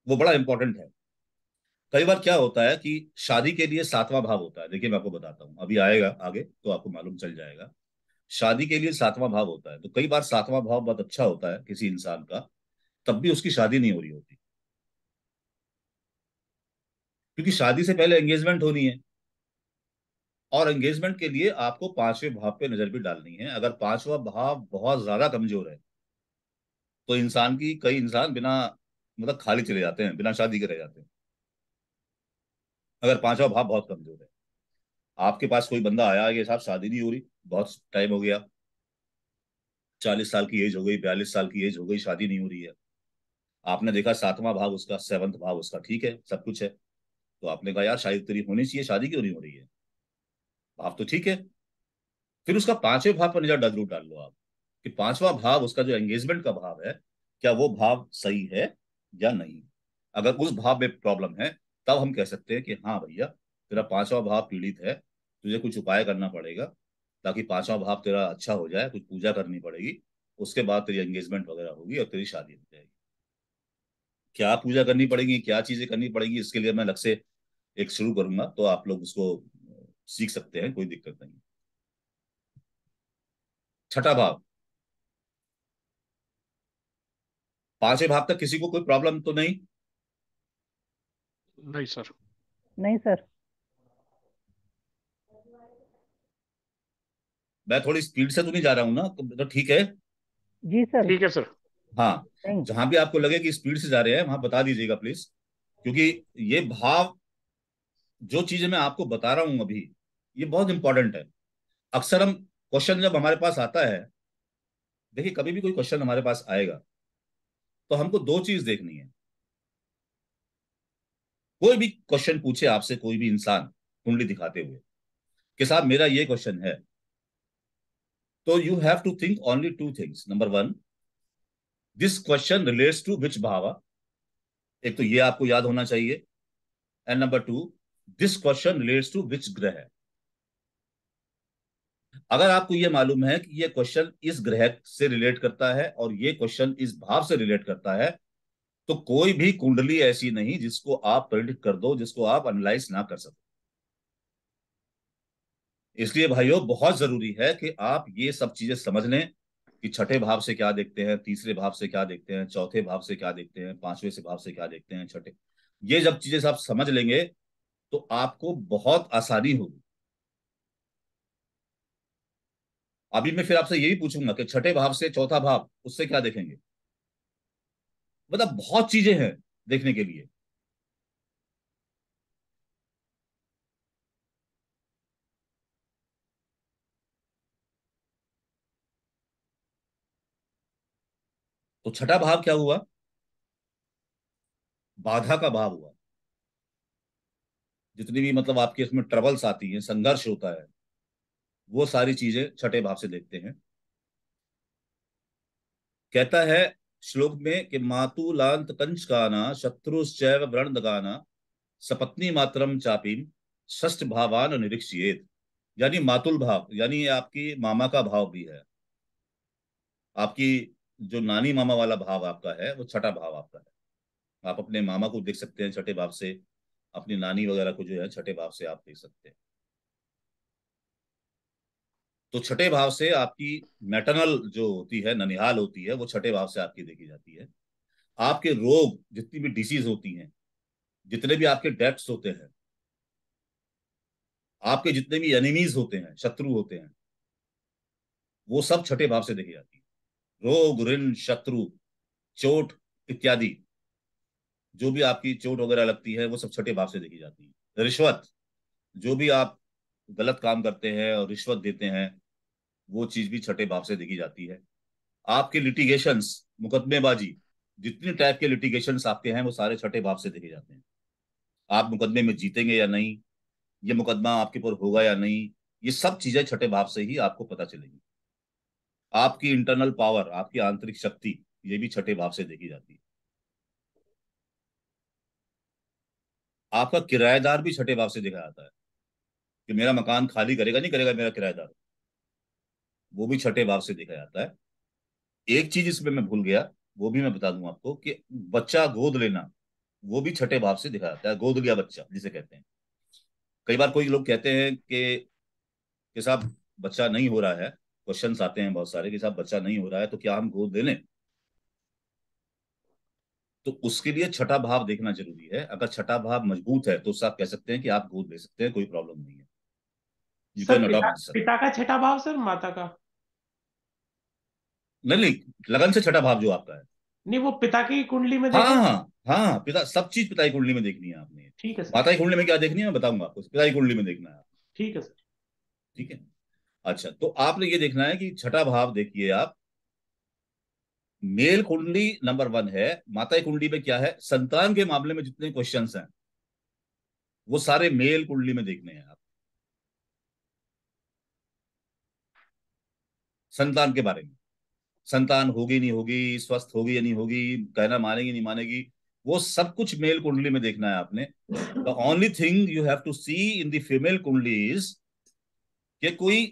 वो बड़ा इंपॉर्टेंट है कई बार क्या होता है कि शादी के लिए सातवां भाव होता है देखिए मैं आपको बताता हूं अभी आएगा आगे तो आपको मालूम चल जाएगा शादी के लिए सातवां भाव होता है तो कई बार सातवां भाव बहुत अच्छा होता है किसी इंसान का तब भी उसकी शादी नहीं हो रही होती क्योंकि शादी से पहले एंगेजमेंट होनी है और एंगेजमेंट के लिए आपको पांचवें भाव पे नजर भी डालनी है अगर पांचवा भाव बहुत ज्यादा कमजोर है तो इंसान की कई इंसान बिना मतलब खाली चले जाते हैं बिना शादी के रह जाते हैं अगर पांचवा भाव बहुत कमजोर है आपके पास कोई बंदा आया ये साहब शादी नहीं हो रही बहुत टाइम हो गया चालीस साल की एज हो गई बयालीस साल की एज हो गई शादी नहीं हो रही है आपने देखा सातवां भाव उसका सेवंथ भाव उसका ठीक है सब कुछ है तो आपने कहा यार शादी तेरी होनी चाहिए शादी क्यों नहीं हो रही है भाव तो ठीक है फिर उसका पांचवें भाव पर नजर जरूर डाल लो आप कि पांचवा भाव उसका जो एंगेजमेंट का भाव है क्या वो भाव सही है या नहीं अगर उस भाव में प्रॉब्लम है तब हम कह सकते हैं कि हाँ भैया तेरा पांचवा भाव पीड़ित है तुझे कुछ उपाय करना पड़ेगा ताकि पांचवा भाव तेरा अच्छा हो जाए कुछ पूजा करनी पड़ेगी उसके बाद तेरी एंगेजमेंट वगैरह होगी और तेरी शादी हो जाएगी क्या पूजा करनी पड़ेगी क्या चीजें करनी पड़ेगी इसके लिए मैं अलग से एक शुरू करूंगा तो आप लोग उसको सीख सकते हैं कोई दिक्कत नहीं छठा भाव पांचवे भाव तक किसी को कोई प्रॉब्लम तो नहीं नहीं सर नहीं सर मैं थोड़ी स्पीड से तो नहीं जा रहा हूं ना तो मतलब ठीक है जी सर ठीक है सर हाँ जहां भी आपको लगे कि स्पीड से जा रहे हैं वहां बता दीजिएगा प्लीज क्योंकि ये भाव जो चीजें मैं आपको बता रहा हूं अभी ये बहुत इंपॉर्टेंट है अक्सर हम क्वेश्चन जब हमारे पास आता है देखिए कभी भी कोई क्वेश्चन हमारे पास आएगा तो हमको दो चीज देखनी है कोई भी क्वेश्चन पूछे आपसे कोई भी इंसान कुंडली दिखाते हुए कि साहब मेरा ये क्वेश्चन है तो you have to think only two things number one this question relates to which bhava एक तो ये आपको याद होना चाहिए and number two this question relates to which graha है अगर आपको ये मालूम है कि ये क्वेश्चन इस ग्रह से रिलेट करता है और ये क्वेश्चन इस भाव से रिलेट करता है तो कोई भी कुंडली ऐसी नहीं जिसको आप प्रेडिक्ट कर दो जिसको आप एनालाइज ना कर सको इसलिए भाइयों बहुत जरूरी है कि आप ये सब चीजें समझ लें कि छठे भाव से क्या देखते हैं तीसरे भाव से क्या देखते हैं चौथे भाव से क्या देखते हैं पांचवें से भाव से क्या देखते हैं छठे ये जब चीजें आप समझ लेंगे तो आपको बहुत आसानी होगी अभी मैं फिर आपसे यही पूछूंगा कि छठे भाव से चौथा भाव उससे क्या देखेंगे मतलब बहुत चीजें हैं देखने के लिए तो छठा भाव क्या हुआ बाधा का भाव हुआ जितनी भी मतलब आपके इसमें ट्रबल्स आती है संघर्ष होता है वो सारी चीजें छठे भाव से देखते हैं कहता है श्लोक में कि मातुलांत शत्रु व्रण गाना सपत्नी मातरम चापीम ष्ठ भावान निरीक्षित यानी मातुल भाव यानी आपकी मामा का भाव भी है आपकी जो नानी मामा वाला भाव आपका है वो छठा भाव आपका है आप अपने मामा को देख सकते हैं छठे भाव से अपनी नानी वगैरह को जो है छठे भाव से आप देख सकते हैं तो छठे भाव से आपकी मैटरनल जो होती है ननिहाल होती है वो छठे भाव से आपकी देखी जाती है आपके रोग जितनी भी डिसीज होती हैं जितने भी आपके डेप्स होते हैं आपके जितने भी एनिमीज होते हैं शत्रु होते हैं वो सब छठे भाव से देखी जाती है रोग ऋण शत्रु चोट इत्यादि जो भी आपकी चोट वगैरह लगती है वो सब छठे भाव से देखी जाती है रिश्वत जो भी आप गलत काम करते हैं और रिश्वत देते हैं वो चीज भी छठे भाव से देखी जाती है आपके लिटिगेशन मुकदमेबाजी जितने टाइप के लिटिगेशन आपके हैं वो सारे छठे भाव से देखे जाते हैं आप मुकदमे में जीतेंगे या नहीं ये मुकदमा आपके ऊपर होगा या नहीं ये सब चीजें छठे भाव से ही आपको पता चलेगी आपकी इंटरनल पावर आपकी आंतरिक शक्ति ये भी छठे भाव से देखी जाती है आपका किराएदार भी छठे भाव से देखा जाता है कि मेरा मकान खाली करेगा नहीं करेगा मेरा किराएदार वो भी छठे भाव से देखा जाता है एक चीज इसमें मैं भूल गया वो भी मैं बता दूं आपको कि बच्चा गोद लेना वो भी छठे भाव से दिखा जाता है गोद लिया बच्चा जिसे कहते हैं कई बार कोई लोग कहते हैं कि कि साहब बच्चा नहीं हो रहा है क्वेश्चन आते हैं बहुत सारे कि साहब बच्चा नहीं हो रहा है तो क्या हम गोद ले लें तो उसके लिए छठा भाव देखना जरूरी है अगर छठा भाव मजबूत है तो उससे आप कह सकते हैं कि आप गोद ले सकते हैं कोई प्रॉब्लम नहीं है पिता, पिता का छठा भाव सर माता का नहीं नहीं लगन से छठा भाव जो आपका है नहीं वो पिता की कुंडली में हाँ हाँ हाँ पिता सब चीज पिता की कुंडली में देखनी है आपने ठीक है सर माता की कुंडली में क्या देखनी है मैं बताऊंगा आपको पिता की कुंडली में देखना है ठीक है सर ठीक है अच्छा तो आपने ये देखना है कि छठा भाव देखिए आप मेल कुंडली नंबर वन है माता की कुंडली में क्या है संतान के मामले में जितने क्वेश्चन हैं वो सारे मेल कुंडली में देखने हैं आप संतान के बारे में संतान होगी नहीं होगी स्वस्थ होगी या नहीं होगी कहना मानेगी नहीं मानेगी वो सब कुछ मेल कुंडली में देखना है आपने the only thing you have to see in female kundli is के कोई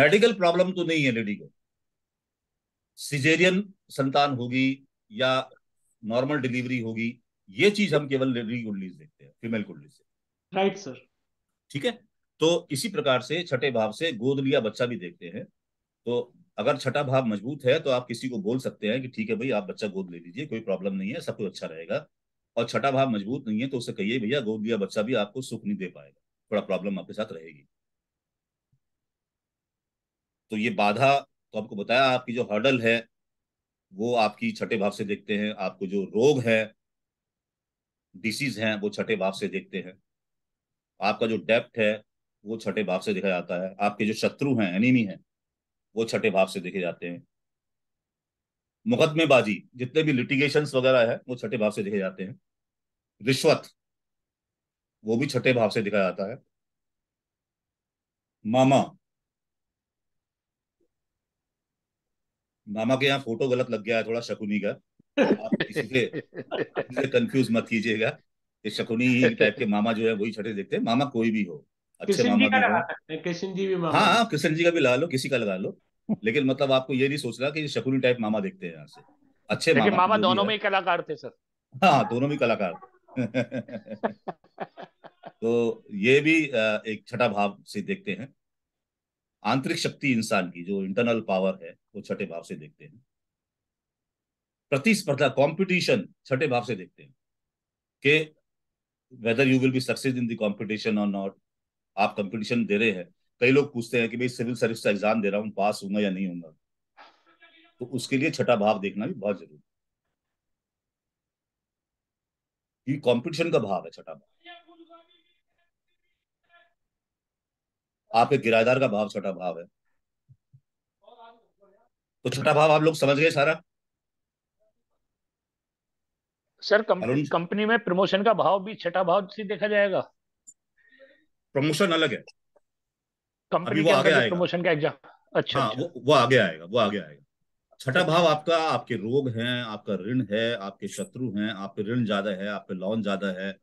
मेडिकल प्रॉब्लम तो नहीं है लेडी को सिजेरियन संतान होगी या नॉर्मल डिलीवरी होगी ये चीज हम केवल लेडी कुंडली देखते हैं फीमेल कुंडली से राइट सर ठीक है तो इसी प्रकार से छठे भाव से गोद लिया बच्चा भी देखते हैं तो अगर छठा भाव मजबूत है तो आप किसी को बोल सकते हैं कि ठीक है भाई आप बच्चा गोद ले लीजिए कोई प्रॉब्लम नहीं है सब कुछ अच्छा रहेगा और छठा भाव मजबूत नहीं है तो उसे कहिए भैया गोद लिया बच्चा भी आपको सुख नहीं दे पाएगा थोड़ा प्रॉब्लम आपके साथ रहेगी तो ये बाधा तो आपको बताया आपकी जो हर्डल है वो आपकी छठे भाव से देखते हैं आपको जो रोग है डिसीज है वो छठे भाव से देखते हैं आपका जो डेप्थ है वो छठे भाव से देखा जाता है आपके जो शत्रु हैं एनिमी हैं वो छठे भाव से देखे जाते हैं मुकदमेबाजी जितने भी लिटिगेशन वगैरह है वो छठे भाव से देखे जाते हैं रिश्वत वो भी छठे भाव से देखा जाता है मामा मामा के यहाँ फोटो गलत लग गया है थोड़ा शकुनी का आप किसी से कंफ्यूज मत कीजिएगा कि शकुनी टाइप के मामा जो है वही छठे देखते हैं मामा कोई भी हो अच्छे मामा भी लगा सकते कृष्ण जी भी हाँ हाँ कृष्ण जी का भी ला लो किसी का लगा लो लेकिन मतलब आपको ये नहीं सोचना की शकुनी टाइप मामा देखते हैं यहाँ से अच्छे मामा, मामा दोनों में कलाकार थे सर हाँ दोनों में कलाकार तो ये भी एक छठा भाव से देखते हैं आंतरिक शक्ति इंसान की जो इंटरनल पावर है वो छठे भाव से देखते हैं प्रतिस्पर्धा कंपटीशन छठे भाव से देखते हैं कि whether you will be success in the competition और नॉट आप कंपटीशन दे रहे हैं कई लोग पूछते हैं कि भाई सिविल सर्विस का एग्जाम दे रहा हूँ पास हूँ या नहीं होऊंगा तो उसके लिए छठा भाव देखना भी बहुत जरूरी ये कंपटीशन का भाव है छठा भाव आपके किराएदार का भाव छठा भाव है तो छठा भाव आप लोग समझ गए सारा सर कंपनी में प्रमोशन का भाव भी छठा भाव से देखा जाएगा प्रमोशन अलग है कंपनी वो आगे आएगा प्रमोशन का एग्जाम अच्छा हाँ अच्छा। वो वो आगे आएगा वो आगे आएगा छठा अच्छा। भाव आपका आपके रोग हैं आपका ऋण है आपके शत्रु हैं आप ऋण ज्यादा है आप पे लोन ज्यादा है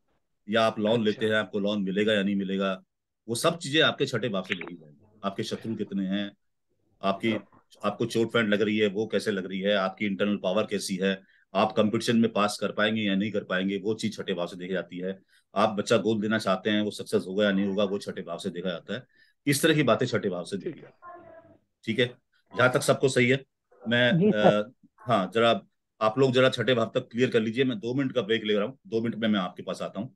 या आप लोन लेते अच्छा। हैं आपको लोन मिलेगा या नहीं मिलेगा वो सब चीजें आपके छठे भाव से जुड़ी जाएंगी आपके शत्रु कितने हैं आपकी हाँ। आपको चोट फेंट लग रही है वो कैसे लग रही है आपकी इंटरनल पावर कैसी है आप कंपटीशन में पास कर पाएंगे या नहीं कर पाएंगे वो चीज छठे भाव से देखी जाती है आप बच्चा गोल देना चाहते हैं वो सक्सेस होगा या नहीं होगा वो छठे भाव से देखा जाता है इस तरह की बातें छठे भाव से देखी ठीक है जहां तक सबको सही है मैं हाँ जरा आप लोग जरा छठे भाव तक क्लियर कर लीजिए मैं दो मिनट का ब्रेक ले रहा हूँ दो मिनट में मैं आपके पास आता हूँ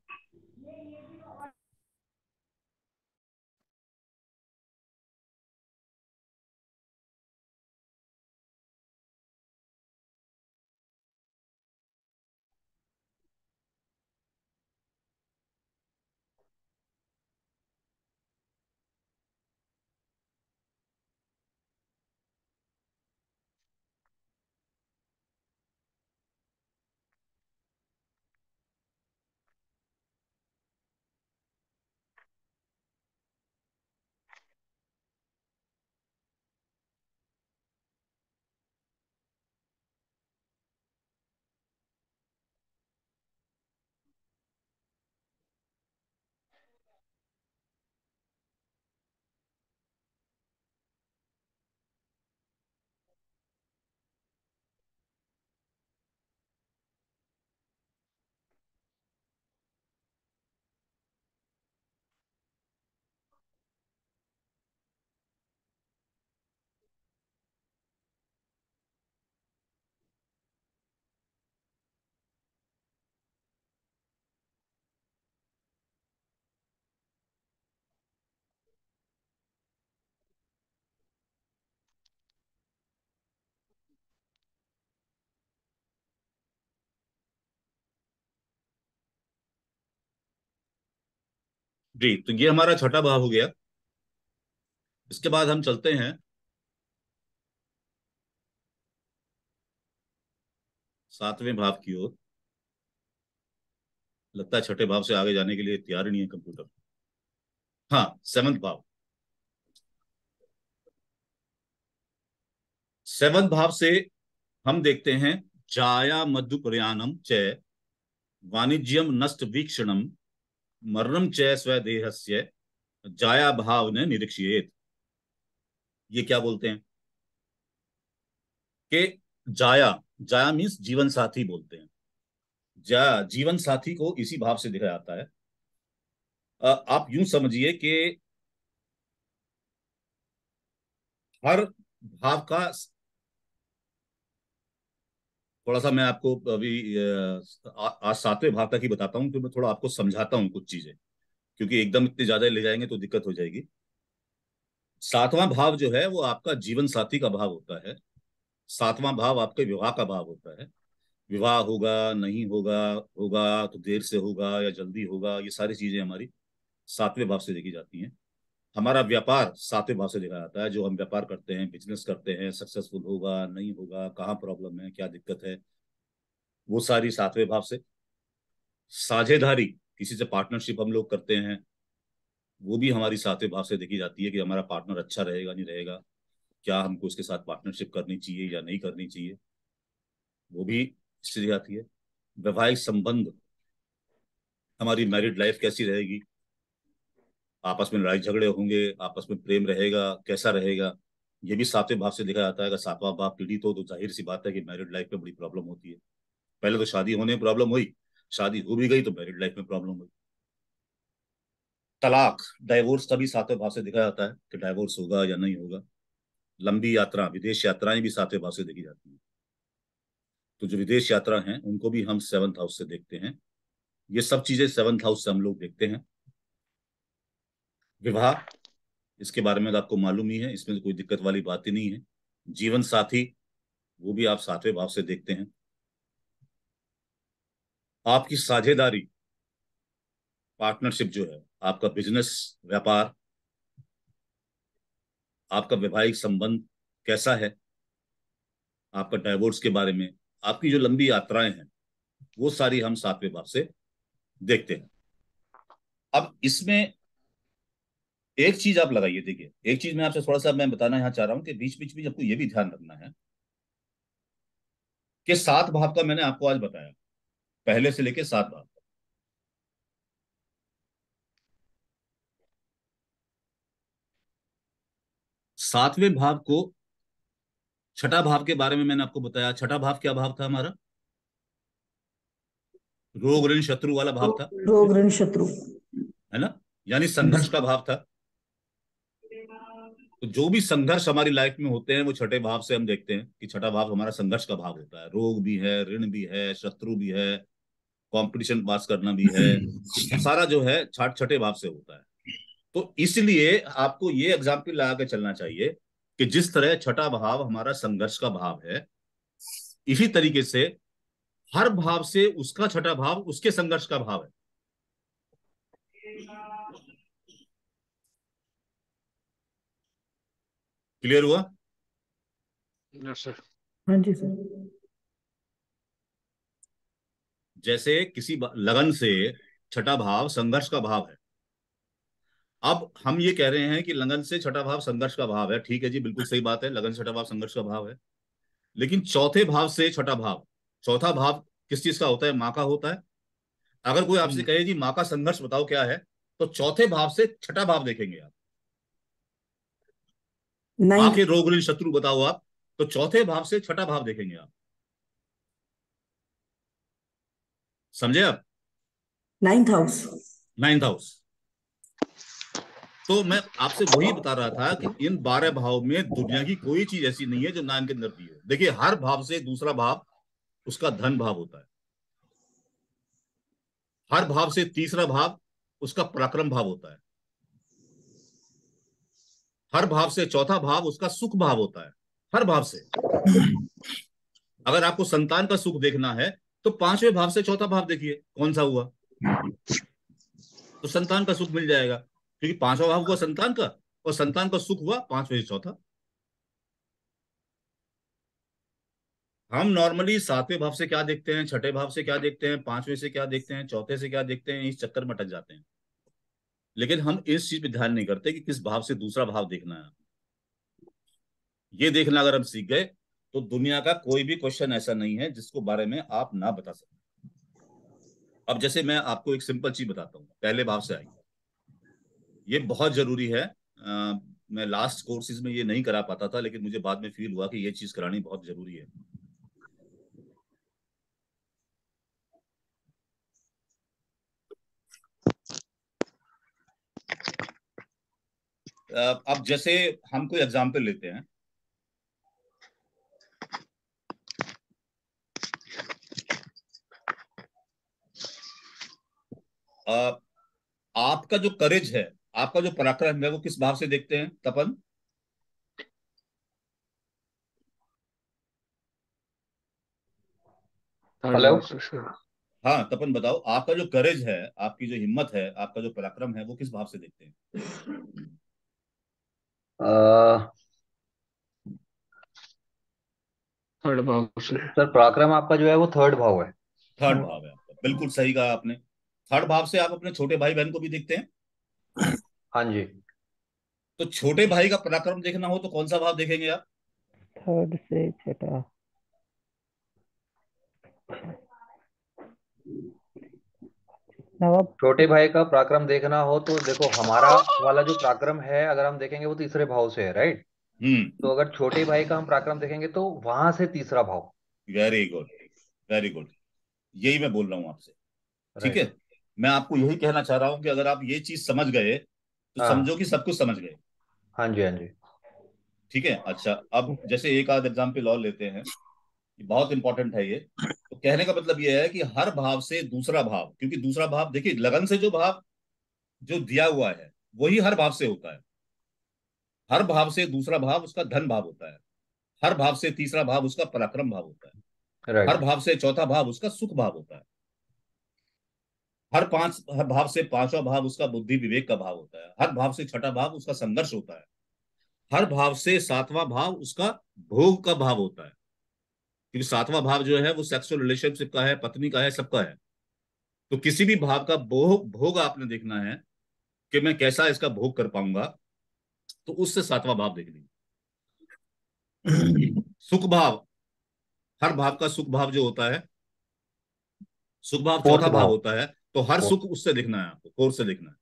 जी तो ये हमारा छठा भाव हो गया इसके बाद हम चलते हैं सातवें भाव की ओर लगता है छठे भाव से आगे जाने के लिए तैयार ही नहीं है कंप्यूटर हाँ सेवंथ भाव सेवंथ भाव से हम देखते हैं जाया मधुप्रयाणम प्रयाणम वाणिज्यम नष्ट वीक्षणम मरणम चय स्वदेह से जाया भाव ने निरीक्षित ये क्या बोलते हैं के जाया जाया मीन्स जीवन साथी बोलते हैं जाया जीवन साथी को इसी भाव से देखा जाता है आप यूं समझिए कि हर भाव का थोड़ा सा मैं आपको अभी आज सातवें भाग तक ही बताता हूँ तो मैं थोड़ा आपको समझाता हूँ कुछ चीजें क्योंकि एकदम इतने ज्यादा ले जाएंगे तो दिक्कत हो जाएगी सातवां भाव जो है वो आपका जीवन साथी का भाव होता है सातवां भाव आपके विवाह का भाव होता है विवाह होगा नहीं होगा होगा तो देर से होगा या जल्दी होगा ये सारी चीजें हमारी सातवें भाव से देखी जाती हैं हमारा व्यापार सातवें भाव से देखा जाता है जो हम व्यापार करते हैं बिजनेस करते हैं सक्सेसफुल होगा नहीं होगा कहाँ प्रॉब्लम है क्या दिक्कत है वो सारी सातवें भाव से साझेदारी किसी से पार्टनरशिप हम लोग करते हैं वो भी हमारी सातवें भाव से देखी जाती है कि हमारा पार्टनर अच्छा रहेगा नहीं रहेगा क्या हमको उसके साथ पार्टनरशिप करनी चाहिए या नहीं करनी चाहिए वो भी इससे जाती है वैवाहिक संबंध हमारी मैरिड लाइफ कैसी रहेगी आपस में लड़ाई झगड़े होंगे आपस में प्रेम रहेगा कैसा रहेगा ये भी सातवें भाव से देखा जाता है अगर सातवा भाव पीड़ित हो तो जाहिर सी बात है कि मैरिड लाइफ में बड़ी प्रॉब्लम होती है पहले तो शादी होने में प्रॉब्लम हुई शादी हो भी गई तो मैरिड लाइफ में प्रॉब्लम हुई तलाक डाइवोर्स का भी सातवें भाव से देखा जाता है कि डाइवोर्स होगा या नहीं होगा लंबी यात्रा विदेश यात्राएं भी सातवें भाव से देखी जाती हैं तो जो विदेश यात्रा हैं उनको भी हम सेवंथ हाउस से देखते हैं ये सब चीजें सेवन्थ हाउस से हम लोग देखते हैं विवाह इसके बारे में तो आपको मालूम ही है इसमें तो कोई दिक्कत वाली बात ही नहीं है जीवन साथी वो भी आप सातवें भाव से देखते हैं आपकी साझेदारी पार्टनरशिप जो है आपका बिजनेस व्यापार आपका वैवाहिक संबंध कैसा है आपका डाइवोर्स के बारे में आपकी जो लंबी यात्राएं हैं वो सारी हम सातवें भाव से देखते हैं अब इसमें एक चीज आप लगाइए देखिए एक चीज मैं आपसे थोड़ा सा मैं बताना यहां चाह रहा हूं कि बीच बीच में आपको यह भी ध्यान रखना है कि सात भाव का मैंने आपको आज बताया पहले से लेके सात भाव का सातवें भाव को छठा भाव के बारे में मैंने आपको बताया छठा भाव क्या भाव था हमारा रोग ऋण शत्रु वाला भाव था रोग ऋण शत्रु है ना यानी संघर्ष का भाव था तो जो भी संघर्ष हमारी लाइफ में होते हैं वो छठे भाव से हम देखते हैं कि छठा भाव हमारा संघर्ष का भाव होता है रोग भी है ऋण भी है शत्रु भी है कंपटीशन पास करना भी है सारा जो है छठ छठे भाव से होता है तो इसलिए आपको ये एग्जाम्पल लगा के चलना चाहिए कि जिस तरह छठा भाव हमारा संघर्ष का भाव है इसी तरीके से हर भाव से उसका छठा भाव उसके संघर्ष का भाव है क्लियर हुआ हाँ जी सर जैसे किसी लगन से छठा भाव संघर्ष का भाव है अब हम ये कह रहे हैं कि लगन से छठा भाव संघर्ष का भाव है ठीक है जी बिल्कुल सही बात है लगन से छठा भाव संघर्ष का भाव है लेकिन चौथे भाव से छठा भाव चौथा भाव किस चीज का होता है माँ का होता है अगर कोई आपसे हम्म। कहे जी माँ का संघर्ष बताओ क्या है तो चौथे भाव से छठा भाव देखेंगे आप नहीं रोग शत्रु बताओ आप तो चौथे भाव से छठा भाव देखेंगे आप समझे आप नाइन्थ हाउस नाइन्थ हाउस तो मैं आपसे वही बता रहा था कि इन बारह भाव में दुनिया की कोई चीज ऐसी नहीं है जो नाइन के अंदर भी है देखिए हर भाव से दूसरा भाव उसका धन भाव होता है हर भाव से तीसरा भाव उसका पराक्रम भाव होता है हर भाव से चौथा भाव उसका सुख भाव होता है हर भाव से अगर आपको संतान का सुख देखना है तो पांचवें भाव से चौथा भाव देखिए कौन सा हुआ तो संतान का सुख मिल जाएगा क्योंकि पांचवा भाव हुआ संतान का और संतान का सुख हुआ पांचवें से चौथा हम नॉर्मली सातवें भाव से क्या देखते हैं छठे भाव से क्या देखते हैं पांचवें से क्या देखते हैं चौथे से क्या देखते हैं इस चक्कर में अटक जाते हैं लेकिन हम इस चीज पे ध्यान नहीं करते कि किस भाव से दूसरा भाव देखना है ये देखना अगर हम सीख गए तो दुनिया का कोई भी क्वेश्चन ऐसा नहीं है जिसको बारे में आप ना बता सकते अब जैसे मैं आपको एक सिंपल चीज बताता हूँ पहले भाव से आई ये बहुत जरूरी है आ, मैं लास्ट कोर्सेज में ये नहीं करा पाता था लेकिन मुझे बाद में फील हुआ कि ये चीज करानी बहुत जरूरी है अब जैसे हम कोई एग्जाम्पल लेते हैं आपका जो करेज है आपका जो पराक्रम है वो किस भाव से देखते हैं तपन हेलो हाँ तपन बताओ आपका जो करेज है आपकी जो हिम्मत है आपका जो पराक्रम है वो किस भाव से देखते हैं थर्ड भाव सर पराक्रम आपका जो है वो थर्ड भाव है थर्ड भाव है आपका बिल्कुल सही कहा आपने थर्ड भाव से आप अपने छोटे भाई बहन को भी देखते हैं हाँ जी तो छोटे भाई का पराक्रम देखना हो तो कौन सा भाव देखेंगे आप थर्ड से छठा छोटे भाई का पराक्रम देखना हो तो देखो हमारा वाला जो पराक्रम है अगर हम देखेंगे वो तीसरे भाव से है राइट हम्म। तो अगर छोटे भाई का हम पराक्रम देखेंगे तो वहां से तीसरा भाव वेरी गुड वेरी गुड यही मैं बोल रहा हूँ आपसे ठीक है मैं आपको यही कहना चाह रहा हूँ कि अगर आप ये चीज समझ गए तो हाँ। समझो कि सब कुछ समझ गए हाँ जी हाँ जी ठीक है अच्छा अब जैसे एक आध एग्जाम्पल और लेते हैं बहुत इंपॉर्टेंट है ये तो कहने का मतलब ये है कि हर भाव से दूसरा भाव क्योंकि दूसरा भाव देखिए लगन से जो भाव जो दिया हुआ है वही हर भाव से होता है हर भाव से दूसरा भाव उसका धन भाव होता है हर भाव से तीसरा भाव उसका पराक्रम भाव होता है right. हर भाव से चौथा भाव उसका सुख भाव होता है हर पांच हर भाव से पांचवा भाव उसका बुद्धि विवेक का भाव होता है हर भाव से छठा भाव उसका संघर्ष होता है हर भाव से सातवां भाव उसका भोग का भाव होता है क्योंकि सातवां भाव जो है वो सेक्सुअल रिलेशनशिप का है पत्नी का है सबका है तो किसी भी भाव का भोग भोग आपने देखना है कि मैं कैसा इसका भोग कर पाऊंगा तो उससे सातवां भाव देख लेंगे सुख भाव हर भाव का सुख भाव जो होता है सुख भाव चौथा भाव होता है तो हर सुख उससे देखना है आपको कोर से देखना है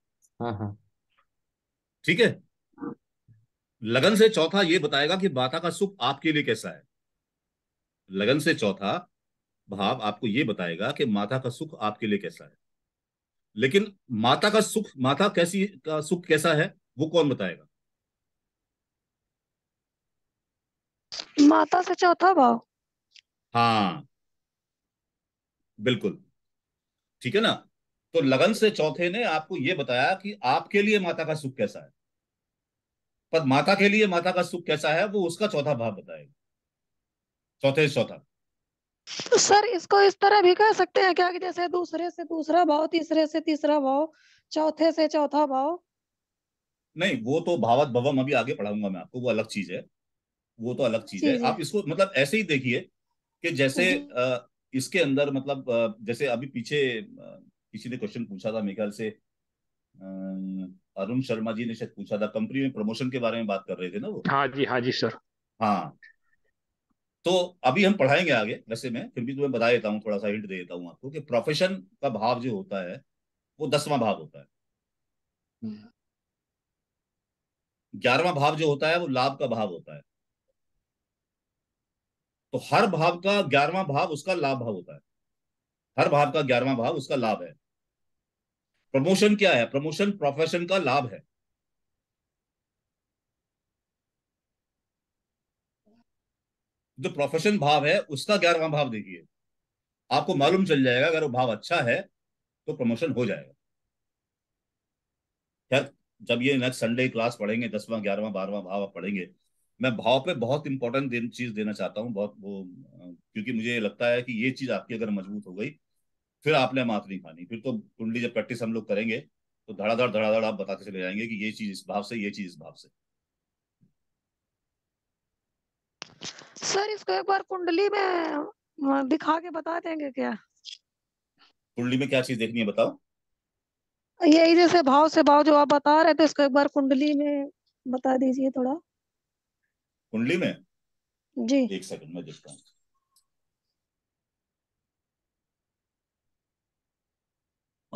हाँ, हाँ। ठीक है लगन से चौथा ये बताएगा कि बाता का सुख आपके लिए कैसा है लगन से चौथा भाव आपको ये बताएगा कि माता का सुख आपके लिए कैसा है लेकिन माता का सुख माता कैसी का सुख कैसा है वो कौन बताएगा माता से चौथा भाव हाँ बिल्कुल ठीक है ना तो लगन से चौथे ने आपको ये बताया कि आपके लिए माता का सुख कैसा है पर माता के लिए माता का सुख कैसा है वो उसका चौथा भाव बताएगा चौथे चौथा तो सर इसको इस तरह भी कह सकते हैं क्या कि जैसे दूसरे से दूसरा भाव तीसरे से तीसरा भाव चौथे से चौथा भाव नहीं वो तो भावत भवम अभी आगे पढ़ाऊंगा मैं आपको वो अलग चीज है वो तो अलग चीज है।, आप इसको मतलब ऐसे ही देखिए कि जैसे आ, इसके अंदर मतलब आ, जैसे अभी पीछे किसी ने क्वेश्चन पूछा था मेरे ख्याल से अरुण शर्मा जी ने शायद पूछा था कंपनी में प्रमोशन के बारे में बात कर रहे थे ना वो हाँ जी हाँ जी सर हाँ तो अभी हम पढ़ाएंगे आगे वैसे मैं फिर भी तुम्हें बता देता हूँ थोड़ा सा हिंट दे देता हूँ आपको कि प्रोफेशन का भाव जो होता है वो दसवां भाव होता है ग्यारहवा भाव जो होता है वो लाभ का भाव होता है तो हर भाव का ग्यारहवा भाव उसका लाभ भाव होता है हर भाव का ग्यारहवा भाव उसका लाभ है प्रमोशन क्या है प्रमोशन प्रोफेशन का लाभ है जो प्रोफेशन भाव है उसका ग्यारहवा भाव देखिए आपको मालूम चल जाएगा अगर वो भाव अच्छा है तो प्रमोशन हो जाएगा खैर जब ये नेक्स्ट संडे क्लास पढ़ेंगे दसवां ग्यारहवा बारहवा भाव आप पढ़ेंगे मैं भाव पे बहुत इंपॉर्टेंट दे, चीज देना चाहता हूँ बहुत वो क्योंकि मुझे लगता है कि ये चीज आपकी अगर मजबूत हो गई फिर आपने मात नहीं खानी फिर तो कुंडली जब प्रैक्टिस हम लोग करेंगे तो धड़ाधड़ धड़ाधड़ आप बताते चले जाएंगे कि ये चीज इस भाव से ये चीज इस भाव से सर इसको एक बार कुंडली में दिखा के बता देंगे क्या कुंडली में क्या चीज देखनी है बताओ यही जैसे भाव से भाव जो आप बता रहे थे इसको एक बार कुंडली में बता दीजिए थोड़ा कुंडली में जी एक सेकंड में देखता हूँ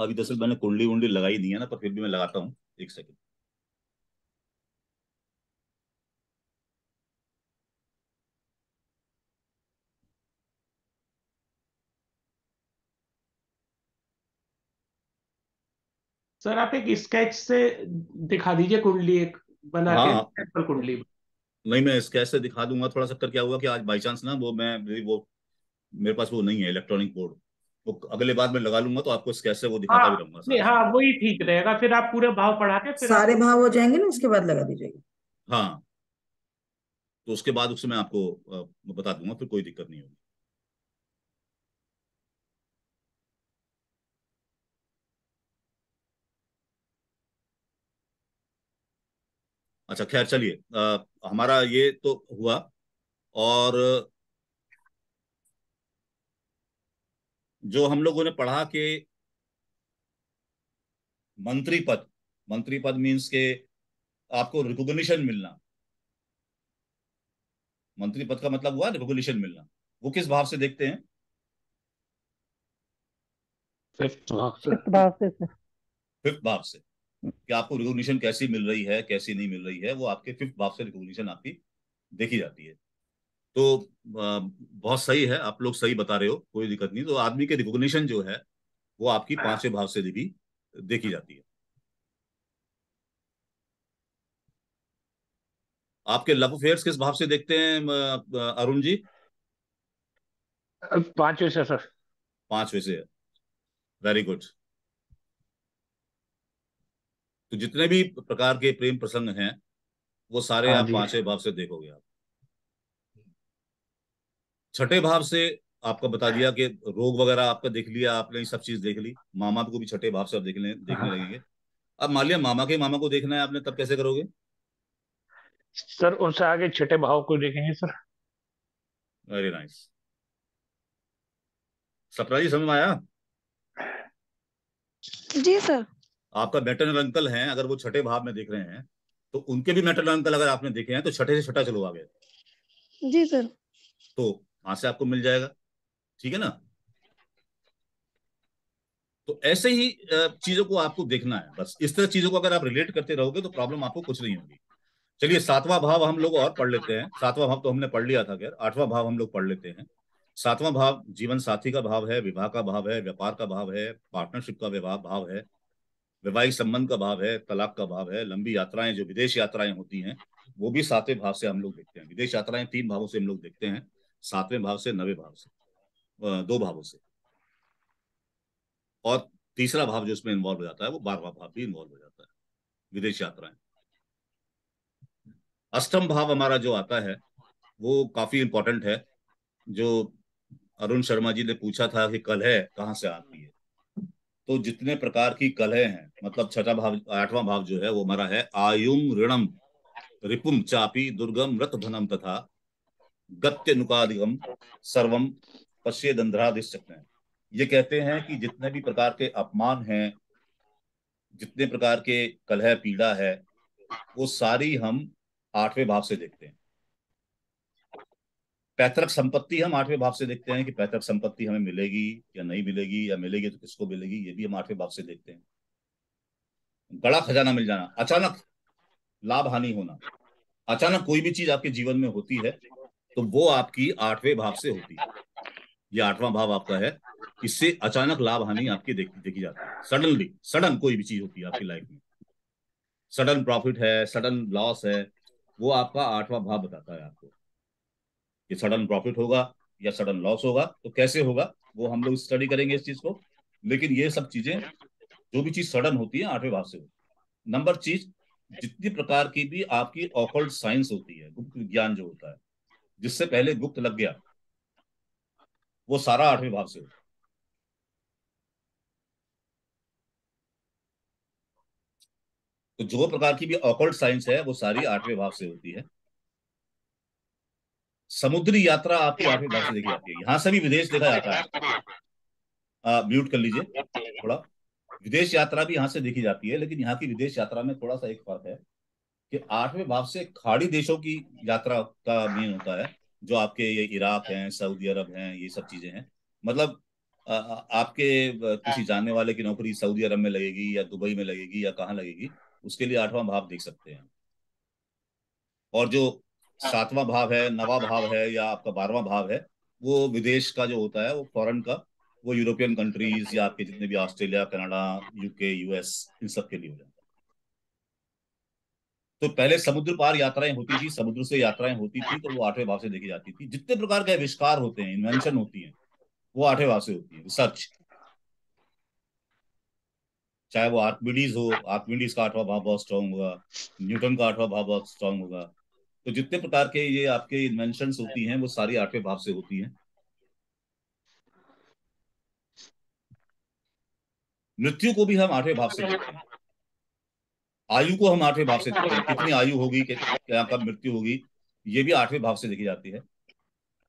अभी दरअसल मैंने कुंडली उंडली लगाई नहीं है ना पर फिर भी मैं लगाता हूँ एक सेकंड सर आप एक स्केच से दिखा दीजिए कुंडली एक बना हाँ, के पर कुंडली नहीं मैं स्केच से दिखा दूंगा थोड़ा सा कर क्या हुआ कि आज बाई चांस ना वो मैं वो मेरे पास वो नहीं है इलेक्ट्रॉनिक बोर्ड वो अगले बार मैं लगा लूंगा तो आपको स्केच से वो दिखाता हाँ, भी रहूंगा नहीं हाँ वही ठीक रहेगा फिर आप पूरे भाव पढ़ा के फिर सारे भाव हो जाएंगे ना उसके बाद लगा दीजिएगा हाँ तो उसके बाद उससे मैं आपको बता दूंगा फिर कोई दिक्कत नहीं होगी अच्छा खैर चलिए हमारा ये तो हुआ और जो हम लोगों ने पढ़ा के मंत्री पद मंत्री पद मीन्स के आपको रिकॉग्निशन मिलना मंत्री पद का मतलब हुआ रिकॉग्निशन मिलना वो किस भाव से देखते हैं फिफ्थ भाव से फिफ्थ भाव से कि आपको रिकॉग्निशन कैसी मिल रही है कैसी नहीं मिल रही है वो आपके फिफ्थ भाव से रिकॉग्निशन आपकी देखी जाती है तो बहुत सही है आप लोग सही बता रहे हो कोई दिक्कत नहीं तो आदमी के रिकॉग्निशन जो है वो आपकी हाँ। पांचवें भाव से भी देखी जाती है आपके लव अफेयर्स किस भाव से देखते हैं अरुण जी पांचवे से सर पांचवे से वेरी गुड तो जितने भी प्रकार के प्रेम प्रसंग हैं वो सारे हाँ आप पांचवे भाव से देखोगे आप छठे भाव से आपका बता दिया कि रोग वगैरह आपका देख लिया आपने सब चीज देख ली मामा को भी छठे भाव से आप देखने देखने हाँ। लगेंगे अब मान लिया मामा के मामा को देखना है आपने तब कैसे करोगे सर उनसे आगे छठे भाव को देखेंगे सर वेरी नाइस सपना समझ में आया जी सर आपका मेटरनल अंकल है अगर वो छठे भाव में देख रहे हैं तो उनके भी मेटरनल अंकल अगर आपने देखे हैं तो छठे से छठा चलो आगे जी सर तो वहां से आपको मिल जाएगा ठीक है ना तो ऐसे ही चीजों को आपको देखना है बस इस तरह चीजों को अगर आप रिलेट करते रहोगे तो प्रॉब्लम आपको कुछ नहीं होगी चलिए सातवां भाव हम लोग और पढ़ लेते हैं सातवां भाव तो हमने पढ़ लिया था खैर आठवां भाव हम लोग पढ़ लेते हैं सातवां भाव जीवन साथी का भाव है विवाह का भाव है व्यापार का भाव है पार्टनरशिप का विवाह भाव है वैवाहिक संबंध का भाव है तलाक का भाव है लंबी यात्राएं जो विदेश यात्राएं होती हैं वो भी सातवें भाव से हम लोग देखते हैं विदेश यात्राएं तीन भावों से हम लोग देखते हैं सातवें भाव से नवे भाव से दो भावों से और तीसरा भाव जो इसमें इन्वॉल्व हो जाता है वो बारवा भाव भी इन्वॉल्व हो जाता है विदेश यात्राएं अष्टम भाव हमारा जो आता है वो काफी इंपॉर्टेंट है जो अरुण शर्मा जी ने पूछा था कि कल है कहाँ से आती है तो जितने प्रकार की कलह हैं मतलब छठा भाव आठवां भाव जो है वो हमारा है आयुम ऋणम रिपुम चापी दुर्गम रत धनम तथा गत्य नुकादिगम सर्वम पश्य सकते हैं ये कहते हैं कि जितने भी प्रकार के अपमान हैं जितने प्रकार के कलह पीड़ा है वो सारी हम आठवें भाव से देखते हैं पैतृक संपत्ति हम आठवें भाव से देखते हैं कि पैतृक संपत्ति हमें मिलेगी या नहीं मिलेगी या मिलेगी तो किसको मिलेगी ये भी हम आठवें भाव से देखते हैं बड़ा खजाना मिल जाना अचानक लाभ हानि होना अचानक कोई भी चीज आपके जीवन में होती है तो वो आपकी आठवें भाव से होती है ये आठवां भाव आपका है इससे अचानक लाभ हानि आपके देखी देखी जाती है सडनली सडन कोई भी चीज होती है आपकी लाइफ में सडन प्रॉफिट है सडन लॉस है वो आपका आठवां भाव बताता है आपको कि सडन प्रॉफिट होगा या सडन लॉस होगा तो कैसे होगा वो हम लोग स्टडी करेंगे इस चीज को लेकिन ये सब चीजें जो भी चीज सडन होती है आठवें भाव से होती नंबर चीज जितनी प्रकार की भी आपकी ऑकल्ट साइंस होती है गुप्त विज्ञान जो होता है जिससे पहले गुप्त लग गया वो सारा आठवें भाव से होता तो जो प्रकार की भी ऑकल्ट साइंस है वो सारी आठवें भाव से होती है समुद्री यात्रा आपको हाँ, आठवीं भाग से हाँ, देखी हाँ। जाती है यहां से भी विदेश देखा जाता है म्यूट कर लीजिए थोड़ा विदेश यात्रा भी यहां से देखी जाती है लेकिन यहाँ की विदेश यात्रा में थोड़ा सा एक फर्क है कि आठवें भाव से खाड़ी देशों की यात्रा का मेन होता है जो आपके ये इराक है सऊदी अरब है ये सब चीजें हैं मतलब आपके किसी जानने वाले की नौकरी सऊदी अरब में लगेगी या दुबई में लगेगी या कहाँ लगेगी उसके लिए आठवां भाव देख सकते हैं और जो हाँ। सातवां भाव है नवा भाव है या आपका बारवा भाव है वो विदेश का जो होता है वो फॉरेन का वो यूरोपियन कंट्रीज या आपके जितने भी ऑस्ट्रेलिया कनाडा यूके यूएस इन सब के लिए हो जाता है तो पहले समुद्र पार यात्राएं होती थी समुद्र से यात्राएं होती थी तो वो आठवें भाव से देखी जाती थी जितने प्रकार के आविष्कार होते हैं इन्वेंशन होती है वो आठवें भाव से होती है रिसर्च चाहे वो आर्कमिडीज हो आर्कमिडीज का आठवां भाव बहुत स्ट्रांग होगा न्यूटन का आठवां भाव बहुत स्ट्रांग होगा तो जितने प्रकार के ये आपके इन्वेंशन होती हैं वो सारी आठवें भाव से होती हैं मृत्यु को भी हम आठवें भाव से देखते हैं आयु को हम आठवें भाव से देखते हैं कितनी आयु होगी क्या कब मृत्यु होगी ये भी आठवें भाव से देखी जाती है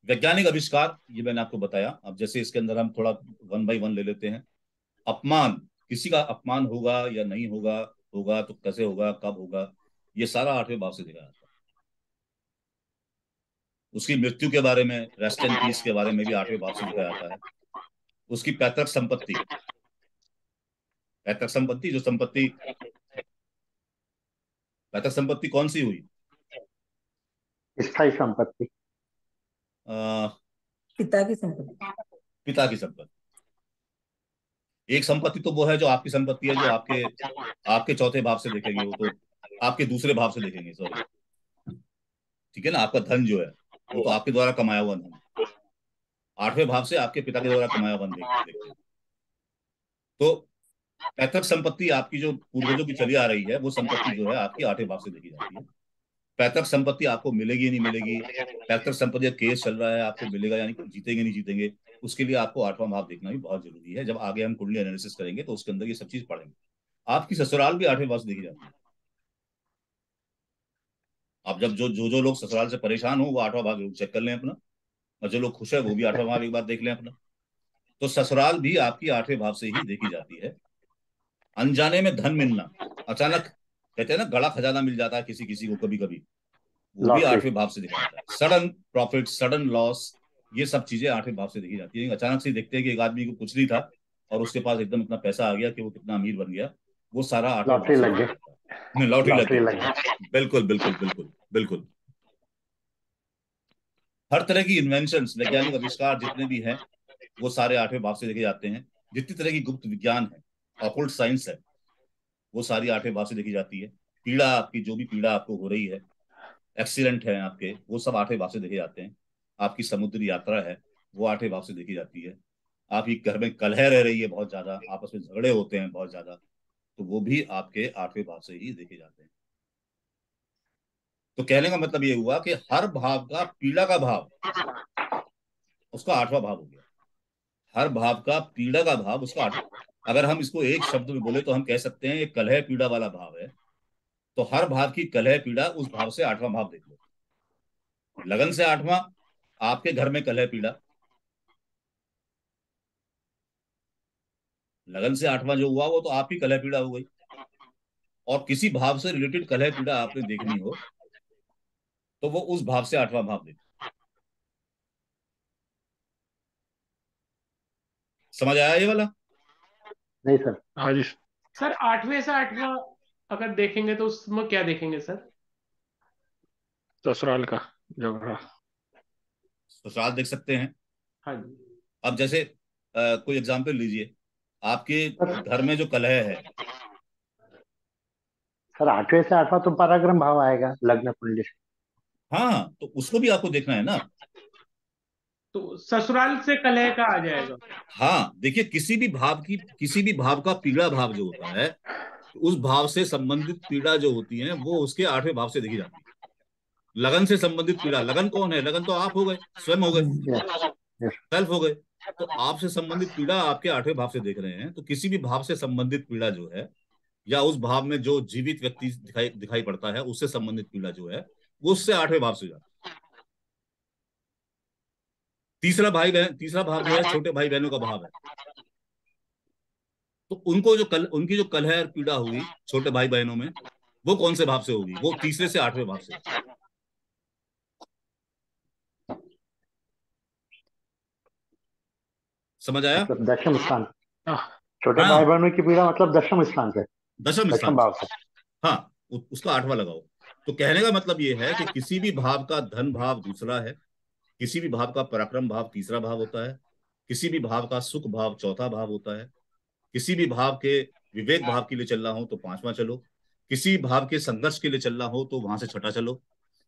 वैज्ञानिक आविष्कार ये मैंने आपको बताया अब जैसे इसके अंदर हम थोड़ा वन बाई वन ले लेते हैं अपमान किसी का अपमान होगा या नहीं होगा होगा तो कैसे होगा कब होगा ये सारा आठवें भाव से देखा उसकी मृत्यु के बारे में रेस्ट एंड पीस के बारे में भी आठवें भाव से लिखा जाता है उसकी पैतृक संपत्ति पैतृक संपत्ति जो संपत्ति पैतृक संपत्ति कौन सी हुई स्थायी संपत्ति पिता की संपत्ति पिता की संपत्ति एक संपत्ति तो वो है जो आपकी संपत्ति है जो आपके आपके चौथे भाव से देखेंगे वो तो आपके दूसरे भाव से देखेंगे सॉरी ठीक है ना आपका धन जो है वो तो आपके द्वारा कमाया हुआ धन आठवें भाव से आपके पिता के द्वारा कमाया हुआ धन तो पैतृक संपत्ति आपकी जो पूर्वजों की चली आ रही है वो संपत्ति जो है आपकी आठवें भाव से देखी जाती है पैतृक संपत्ति आपको मिलेगी नहीं मिलेगी पैतृक संपत्ति का केस चल रहा है आपको मिलेगा यानी जीतेंगे नहीं जीतेंगे उसके लिए आपको आठवां भाव देखना भी बहुत जरूरी है जब आगे हम कुंडली एनालिसिस करेंगे तो उसके अंदर ये सब चीज पढ़ेंगे आपकी ससुराल भी आठवें भाव से देखी जाती है आप जब जो जो जो लोग ससुराल से परेशान हो वो आठवां भाग चेक कर लें अपना और जो लोग खुश है वो भी आठवां भाग एक बार देख लें अपना तो ससुराल भी आपकी आठवें भाव से ही देखी जाती है अनजाने में धन मिलना अचानक कहते हैं ना गड़ा खजाना मिल जाता है किसी किसी को कभी कभी वो भी आठवें भाव से देखा जाता है सडन प्रॉफिट सडन लॉस ये सब चीजें आठवें भाव से देखी जाती है अचानक से देखते हैं कि एक आदमी को कुछ नहीं था और उसके पास एकदम इतना पैसा आ गया कि वो कितना अमीर बन गया वो सारा आठवें लग गया लॉटरी लग गई बिल्कुल बिल्कुल बिल्कुल बिल्कुल हर तरह की इन्वेंशन वैज्ञानिक आविष्कार जितने भी हैं वो सारे आठवें भाव से देखे जाते हैं जितनी तरह की गुप्त विज्ञान है अपोल्ट साइंस है वो सारी आठवें भाव से देखी जाती है पीड़ा आपकी जो भी पीड़ा आपको हो रही है एक्सीडेंट है आपके वो सब आठवें भाव से देखे जाते हैं आपकी समुद्री यात्रा है वो आठवें भाव से देखी जाती है आपकी घर में कलह रह रही है बहुत ज्यादा आपस में झगड़े होते हैं बहुत ज्यादा तो वो भी आपके आठवें भाव से ही देखे जाते हैं तो कहने का मतलब ये हुआ कि हर भाव का पीड़ा का भाव उसका आठवां भाव हो गया हर भाव का पीड़ा का भाव उसका आठवां अगर हम इसको एक शब्द में बोले तो हम कह सकते हैं ये कलह पीड़ा वाला भाव है तो हर भाव की कलह पीड़ा उस भाव से आठवां भाव देख लो लगन से आठवां आपके घर में कलह पीड़ा लगन से आठवां जो हुआ वो तो आपकी कलह पीड़ा हो गई और किसी भाव से रिलेटेड कलह पीड़ा आपने देखनी हो तो वो उस भाव से आठवां भाव देते समझ आया ये वाला नहीं सर हाँ जी सर आठवें से आठवां अगर देखेंगे तो उसमें क्या देखेंगे सर ससुराल का झगड़ा ससुराल देख सकते हैं हाँ जी अब जैसे आ, कोई एग्जाम्पल लीजिए आपके घर में जो कलह है सर आठवें से आठवां तो पराक्रम भाव आएगा लग्न कुंडली हाँ, हाँ तो उसको भी आपको देखना है ना तो ससुराल से कलह का आ जाएगा हाँ देखिए किसी भी भाव की किसी भी भाव का पीड़ा भाव जो होता है उस भाव से संबंधित पीड़ा जो होती है वो उसके आठवें भाव से देखी जाती है लगन से संबंधित पीड़ा लगन कौन है लगन तो आप हो गए स्वयं हो गए सेल्फ हो गए तो आपसे संबंधित पीड़ा आपके आठवें भाव से देख रहे हैं तो किसी भी भाव से संबंधित पीड़ा जो है या उस भाव में जो जीवित व्यक्ति दिखाई दिखाई पड़ता है उससे संबंधित पीड़ा जो है वो उससे आठवें भाव से जाता है तीसरा भाई बहन तीसरा भाव जो है छोटे भाई बहनों का भाव है तो उनको जो कल उनकी जो कलह और पीड़ा हुई छोटे भाई बहनों में वो कौन से भाव से होगी वो तीसरे से आठवें भाव से समझ आया मतलब दशम स्थान हाँ। छोटे हाँ। भाई बहनों की पीड़ा मतलब दशम स्थान से दशम स्थान भाव से हाँ उसका आठवां लगाओ तो कहने का मतलब ये है कि किसी भी भाव का धन भाव दूसरा है किसी भी भाव का पराक्रम भाव तीसरा भाव होता है किसी भी भाव का सुख भाव चौथा भाव होता है किसी भी भाव के विवेक भाव के लिए चल रहा हो तो पांचवा चलो किसी भाव के संघर्ष के लिए चल रहा हो तो वहां से छठा चलो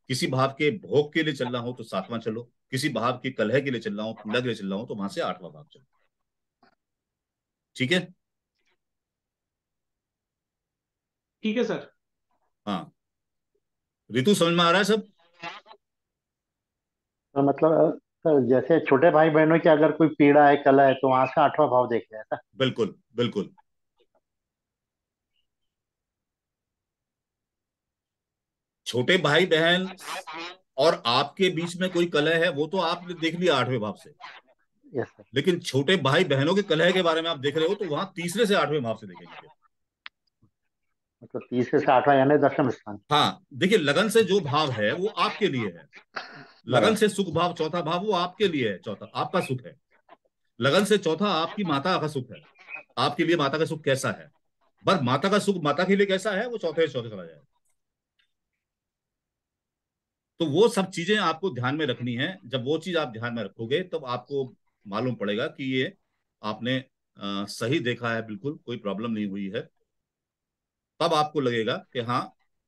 किसी भाव के भोग के लिए चल रहा हो तो सातवां चलो किसी भाव के कलह के लिए चल रहा हो पीड़ा के लिए चल रहा हो तो वहां से आठवां भाव चलो ठीक है ठीक है सर हाँ रितु समझ में आ रहा है सब तो मतलब सर जैसे छोटे भाई बहनों की अगर कोई पीड़ा है कला है तो वहां से आठवा भाव देख रहे था बिल्कुल बिल्कुल छोटे भाई बहन और आपके बीच में कोई कलह है वो तो आपने देख लिया आठवें भाव से लेकिन छोटे भाई बहनों के कलह के बारे में आप देख रहे हो तो वहां तीसरे से आठवें भाव से देखेंगे मतलब तो तीसरे से आठवां यानी दशम स्थान हाँ देखिए लगन से जो भाव है वो आपके लिए है लगन से सुख भाव चौथा भाव वो आपके लिए है चौथा आपका सुख है लगन से चौथा आपकी माता का सुख है आपके लिए माता का सुख कैसा है पर माता का सुख माता के लिए कैसा है वो चौथे चौथे चला जाएगा तो वो सब चीजें आपको ध्यान में रखनी है जब वो चीज आप ध्यान में रखोगे तब आपको मालूम पड़ेगा कि ये आपने आ, सही देखा है बिल्कुल कोई प्रॉब्लम नहीं हुई है तब आपको लगेगा कि हाँ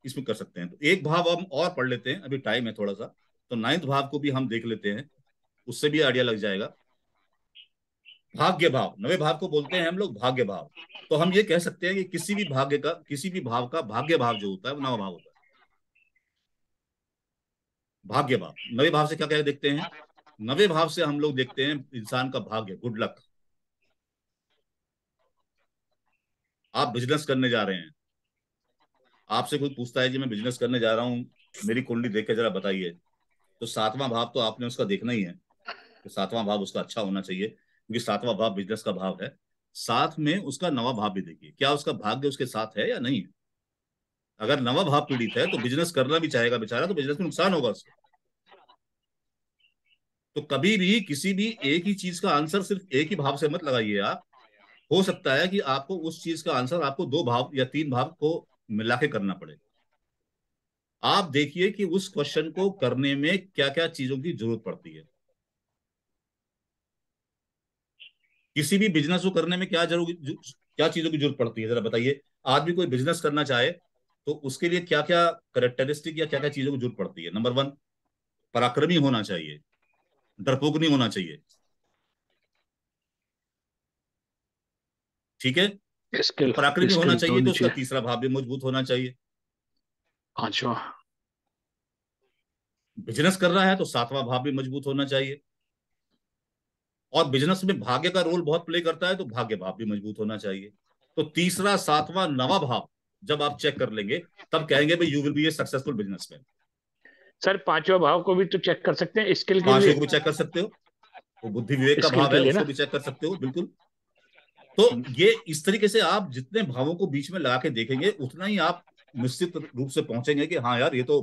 इसमें कर सकते हैं तो एक भाव हम और पढ़ लेते हैं अभी टाइम है थोड़ा सा तो नाइन्थ भाव को भी हम देख लेते हैं उससे भी आइडिया लग जाएगा भाग्य भाव नवे भाव को बोलते हैं हम लोग भाग्य भाव तो हम ये कह सकते हैं कि किसी भी भाग्य का किसी भी भाव का भाग्य भाव जो होता है वो नवा भाव होता है भाग्य भाव नवे भाव से क्या क्या देखते हैं नवे भाव से हम लोग देखते हैं इंसान का भाग्य गुड लक आप बिजनेस करने जा रहे हैं आपसे कोई पूछता है जी मैं बिजनेस करने जा रहा हूँ मेरी कुंडली देख के जरा बताइए तो सातवां भाव तो आपने उसका देखना ही है तो सातवां भाव उसका अच्छा होना चाहिए क्योंकि सातवां भाव बिजनेस का भाव है साथ में उसका नवा भाव भी देखिए क्या उसका भाग्य उसके साथ है या नहीं अगर नवा भाव पीड़ित है तो बिजनेस करना भी चाहेगा बेचारा तो बिजनेस में नुकसान होगा उसका तो कभी भी किसी भी एक ही चीज का आंसर सिर्फ एक ही भाव से मत लगाइए आप हो सकता है कि आपको उस चीज का आंसर आपको दो भाव या तीन भाव को मिला के करना पड़ेगा आप देखिए कि उस क्वेश्चन को करने में क्या क्या चीजों की जरूरत पड़ती है किसी भी बिजनेस को करने में क्या जरूर क्या चीजों की जरूरत पड़ती है जरा बताइए आदमी कोई बिजनेस करना चाहे तो उसके लिए क्या क्या करेक्टरिस्टिक या क्या क्या चीजों की जरूरत पड़ती है नंबर वन पराक्रमी होना चाहिए डरपोक नहीं होना चाहिए ठीक है प्राकृतिक होना तो चाहिए तो उसका तीसरा भाव भी मजबूत होना चाहिए पांचवा हाँ हाँ। बिजनेस कर रहा है तो सातवां भाव भी मजबूत होना चाहिए और बिजनेस में भाग्य का रोल बहुत प्ले करता है तो भाग्य भाव भी मजबूत होना चाहिए तो तीसरा सातवां नवा भाव जब आप चेक कर लेंगे तब कहेंगे भाई you will be a successful man sir पांचवा भाव को भी तो चेक कर सकते हैं स्किल के लिए भी चेक कर सकते हो वो बुद्धि विवेक का भाव है उसको भी चेक कर सकते हो बिल्कुल तो हम्म। ये इस तरीके से आप जितने भावों को बीच में लगा के देखेंगे उतना ही आप निश्चित रूप से पहुंचेंगे कि हाँ यार ये तो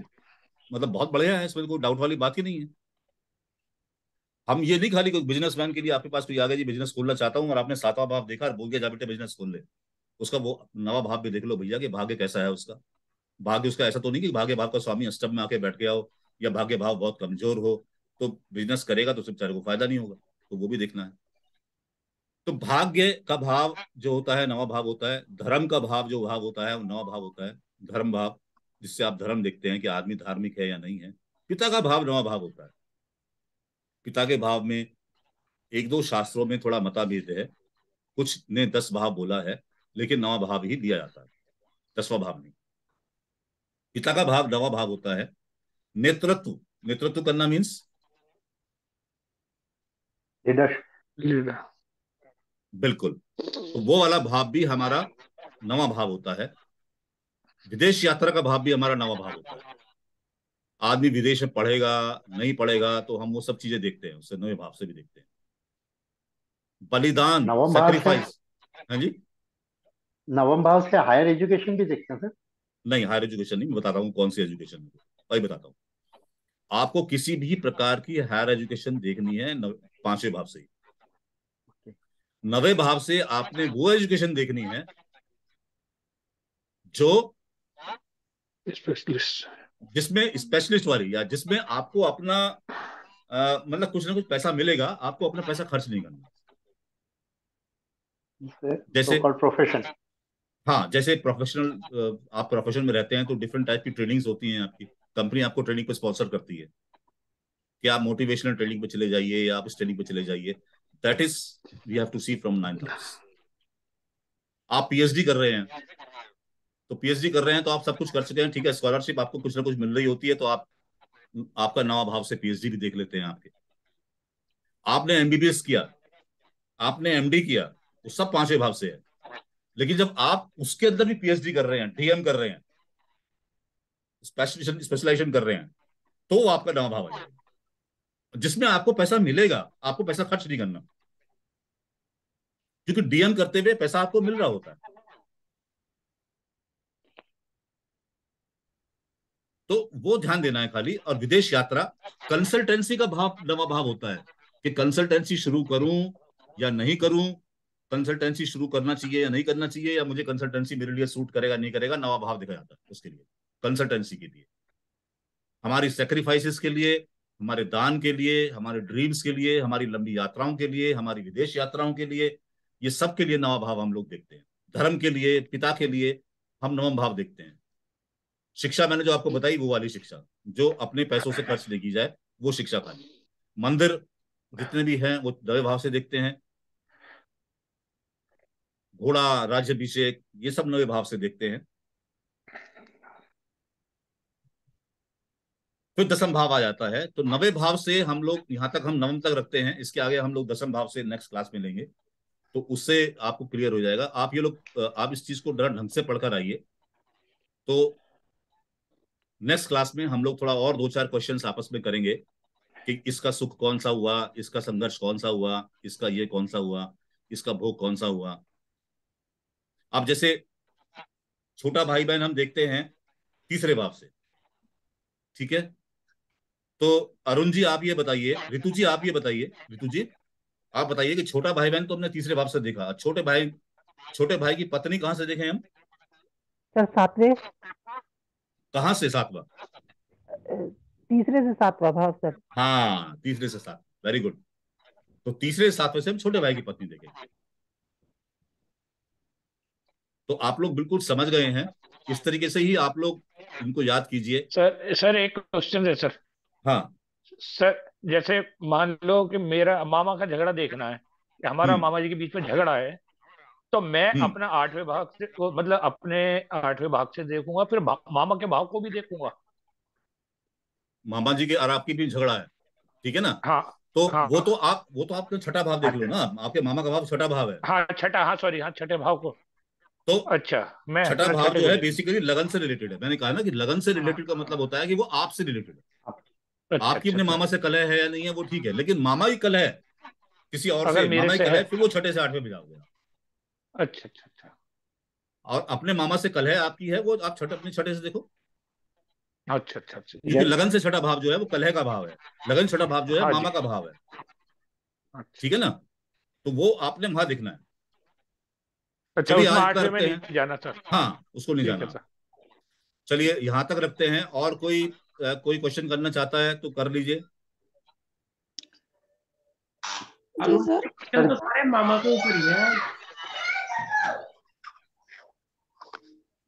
मतलब बहुत बढ़िया है इसमें कोई डाउट वाली बात ही नहीं है हम ये नहीं खाली कोई मैन के लिए आपके पास कोई आ गया जी बिजनेस खोलना चाहता हूँ और आपने सातवा भाव देखा और बोल गया जा बेटे बिजनेस खोल ले उसका वो नवा भाव भी देख लो भैया कि भाग्य कैसा है उसका भाग्य उसका ऐसा तो नहीं कि भाग्य भाव का स्वामी अष्टम में आके बैठ गया हो या भाग्य भाव बहुत कमजोर हो तो बिजनेस करेगा तो सिर्फ बेचारे को फायदा नहीं होगा तो वो भी देखना है तो भाग्य का भाव जो होता है नवा भाव होता है धर्म का भाव जो भाव होता है वो नवा भाव होता है धर्म भाव जिससे आप धर्म देखते हैं कि आदमी धार्मिक है या नहीं है पिता का भाव नवा भाव होता है पिता के भाव में एक दो शास्त्रों में थोड़ा मताभेद है कुछ ने दस भाव बोला है लेकिन नवा भाव ही दिया जाता है दसवा भाव नहीं पिता का भाव नवा भाव होता है नेतृत्व नेतृत्व करना मीन्स बिल्कुल तो वो वाला भाव भी हमारा नवा भाव होता है विदेश यात्रा का भाव भी हमारा नवा भाव होता है आदमी विदेश में पढ़ेगा नहीं पढ़ेगा तो हम वो सब चीजें देखते हैं उससे नवे भाव से भी देखते हैं बलिदान सेक्रीफाइस हाँ जी नवम भाव से हायर एजुकेशन भी देखते हैं सर नहीं हायर एजुकेशन नहीं मैं बताता हूँ कौन सी एजुकेशन वही बताता हूँ आपको किसी भी प्रकार की हायर एजुकेशन देखनी है पांचवे भाव से ही नवे भाव से आपने वो एजुकेशन देखनी है जो स्पेशलिस्ट जिसमें स्पेशलिस्ट वाली या जिसमें आपको अपना मतलब कुछ ना कुछ पैसा मिलेगा आपको अपना पैसा खर्च नहीं करना जैसे प्रोफेशन हाँ जैसे प्रोफेशनल आप प्रोफेशन में रहते हैं तो डिफरेंट टाइप की ट्रेनिंग्स होती हैं आपकी कंपनी आपको ट्रेनिंग को स्पॉन्सर करती है कि आप मोटिवेशनल ट्रेनिंग पे चले जाइए या आप इस ट्रेनिंग पे चले जाइए that is we have to see from nine class आप पीएचडी कर रहे हैं तो पीएचडी कर रहे हैं तो आप सब कुछ कर सकते हैं ठीक है स्कॉलरशिप आपको कुछ ना कुछ मिल रही होती है तो आप आपका नवा भाव से पीएचडी भी देख लेते हैं आपके आपने एमबीबीएस किया आपने एमडी किया वो सब पांचवे भाव से है लेकिन जब आप उसके अंदर भी पीएचडी कर रहे हैं डीएम कर रहे हैं स्पेशलाइजेशन कर रहे हैं तो आपका नवा भाव आ जाएगा जिसमें आपको पैसा मिलेगा आपको पैसा खर्च नहीं करना क्योंकि डीएम करते हुए पैसा आपको मिल रहा होता है तो वो ध्यान देना है खाली और विदेश यात्रा कंसल्टेंसी का भाव नवा भाव होता है कि कंसल्टेंसी शुरू करूं या नहीं करूं कंसल्टेंसी शुरू करना चाहिए या नहीं करना चाहिए या मुझे कंसल्टेंसी मेरे लिए सूट करेगा नहीं करेगा नवा भाव देखा जाता है उसके लिए कंसल्टेंसी के लिए हमारी सेक्रीफाइसेस के लिए हमारे दान के लिए हमारे ड्रीम्स के लिए हमारी लंबी यात्राओं के लिए हमारी विदेश यात्राओं के लिए ये सब के लिए नवा भाव हम लोग देखते हैं धर्म के लिए पिता के लिए हम नवम भाव देखते हैं शिक्षा मैंने जो आपको बताई वो वाली शिक्षा जो अपने पैसों से खर्च नहीं की जाए वो शिक्षा खाली मंदिर जितने भी हैं वो दवे भाव से देखते हैं घोड़ा राज्य अभिषेक ये सब नवे भाव से देखते हैं फिर दसम भाव आ जाता है तो नवे भाव से हम लोग यहाँ तक हम नवम तक रखते हैं इसके आगे हम लोग दसम भाव से नेक्स्ट क्लास में लेंगे तो उससे आपको क्लियर हो जाएगा आप ये लोग आप इस चीज को डर ढंग से पढ़कर आइए तो नेक्स्ट क्लास में हम लोग थोड़ा और दो चार क्वेश्चन आपस में करेंगे कि इसका सुख कौन सा हुआ इसका संघर्ष कौन सा हुआ इसका ये कौन सा हुआ इसका भोग कौन सा हुआ अब जैसे छोटा भाई बहन हम देखते हैं तीसरे भाव से ठीक है तो अरुण जी आप ये बताइए रितु जी आप ये बताइए रितु जी आप बताइए कि छोटा भाई बहन तो हमने तीसरे भाव से देखा छोटे भाई छोटे भाई की पत्नी कहाँ से देखे हम सातवें कहाँ से सातवा तीसरे से सातवा भाव सर हाँ तीसरे से सात वेरी गुड तो तीसरे सातवें से हम छोटे भाई की पत्नी देखे तो आप लोग बिल्कुल समझ गए हैं इस तरीके से ही आप लोग इनको याद कीजिए सर सर एक क्वेश्चन है सर हाँ सर जैसे मान लो कि मेरा मामा का झगड़ा देखना है कि हमारा हम्म। मामा जी के बीच में झगड़ा है तो मैं हम्म। अपना आठवें भाग से मतलब अपने आठवें भाग से देखूंगा फिर मामा के भाव को भी देखूंगा मामा जी के और आपकी भी झगड़ा है ठीक है ना हाँ तो हाँ, वो हाँ। तो आप वो तो आप छठा भाव देख लो ना आपके मामा का भाव छठा भाव है हाँ छठा हाँ सॉरी हाँ छठे भाव को तो अच्छा मैं छठा भाव जो है बेसिकली लगन से रिलेटेड है मैंने कहा ना कि लगन से रिलेटेड हाँ। का मतलब होता है कि वो आपसे रिलेटेड है अच्छा, आपकी अपने अच्छा, मामा अच्छा। से कलह है या नहीं है वो ठीक है लेकिन मामा ही कलह है किसी और से मामा ही कलह फिर वो छठे से आठवें में अच्छा अच्छा अच्छा और अपने मामा से कलह आपकी है वो आप छठे अपने छठे से देखो अच्छा अच्छा अच्छा लगन से छठा भाव जो है वो कलह का भाव है लगन छठा भाव जो है हाँ मामा का भाव है अच्छा। ठीक है ना तो वो आपने वहां देखना है अच्छा आज में नहीं जाना था हाँ उसको नहीं जाना चलिए यहाँ तक रखते हैं और कोई कोई क्वेश्चन करना चाहता है तो कर लीजिए तो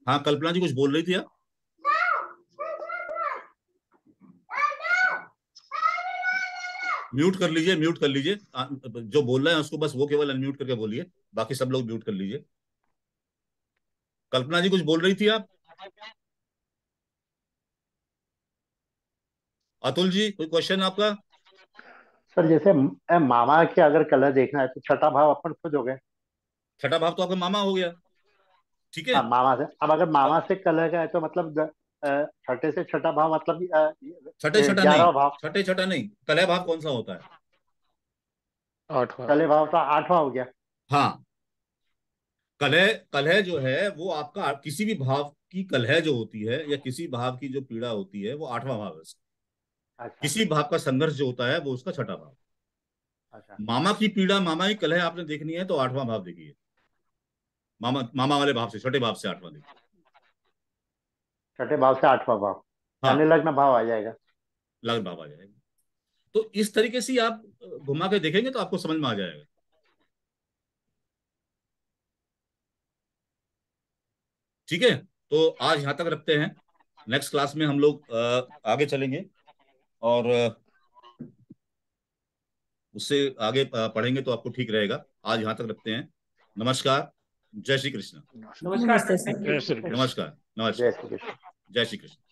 हाँ कल्पना जी कुछ बोल रही थी आप म्यूट कर लीजिए म्यूट कर लीजिए जो बोल रहे हैं उसको बस वो केवल अनम्यूट करके बोलिए बाकी सब लोग म्यूट कर लीजिए कल्पना जी कुछ बोल रही थी आप अतुल जी कोई क्वेश्चन आपका सर जैसे मामा के अगर कलर देखना है तो छठा भाव अपन खुद हो गए छठा भाव तो आपका मामा हो गया ठीक है हाँ, मामा से अब अगर मामा से कलर का है तो मतलब छठे से छठा भाव मतलब छठे छठा नहीं छठे छठा नहीं कलह भाव कौन सा होता है आठवां कलह भाव तो आठवा हो गया हाँ कलह कलह जो है वो आपका किसी भी भाव की कलह जो होती है या किसी भाव की जो पीड़ा होती है वो आठवा भाव है अच्छा। किसी भाव का संघर्ष जो होता है वो उसका छठा भाव अच्छा। मामा की पीड़ा मामा की कलह आपने देखनी है तो आठवां भाव देखिए मामा मामा वाले भाव से छठे भाव से आठवां देखिए छठे भाव से आठवां भाव हाँ लग्न भाव आ जाएगा लग्न भाव आ जाएगा तो इस तरीके से आप घुमा के देखेंगे तो आपको समझ में आ जाएगा ठीक है तो आज यहां तक रखते हैं नेक्स्ट क्लास में हम लोग आगे चलेंगे और उससे आगे पढ़ेंगे तो आपको ठीक रहेगा आज यहाँ तक रखते हैं नमस्कार जय श्री कृष्ण नमस्कार नमस्कार नमस्कार जय श्री कृष्ण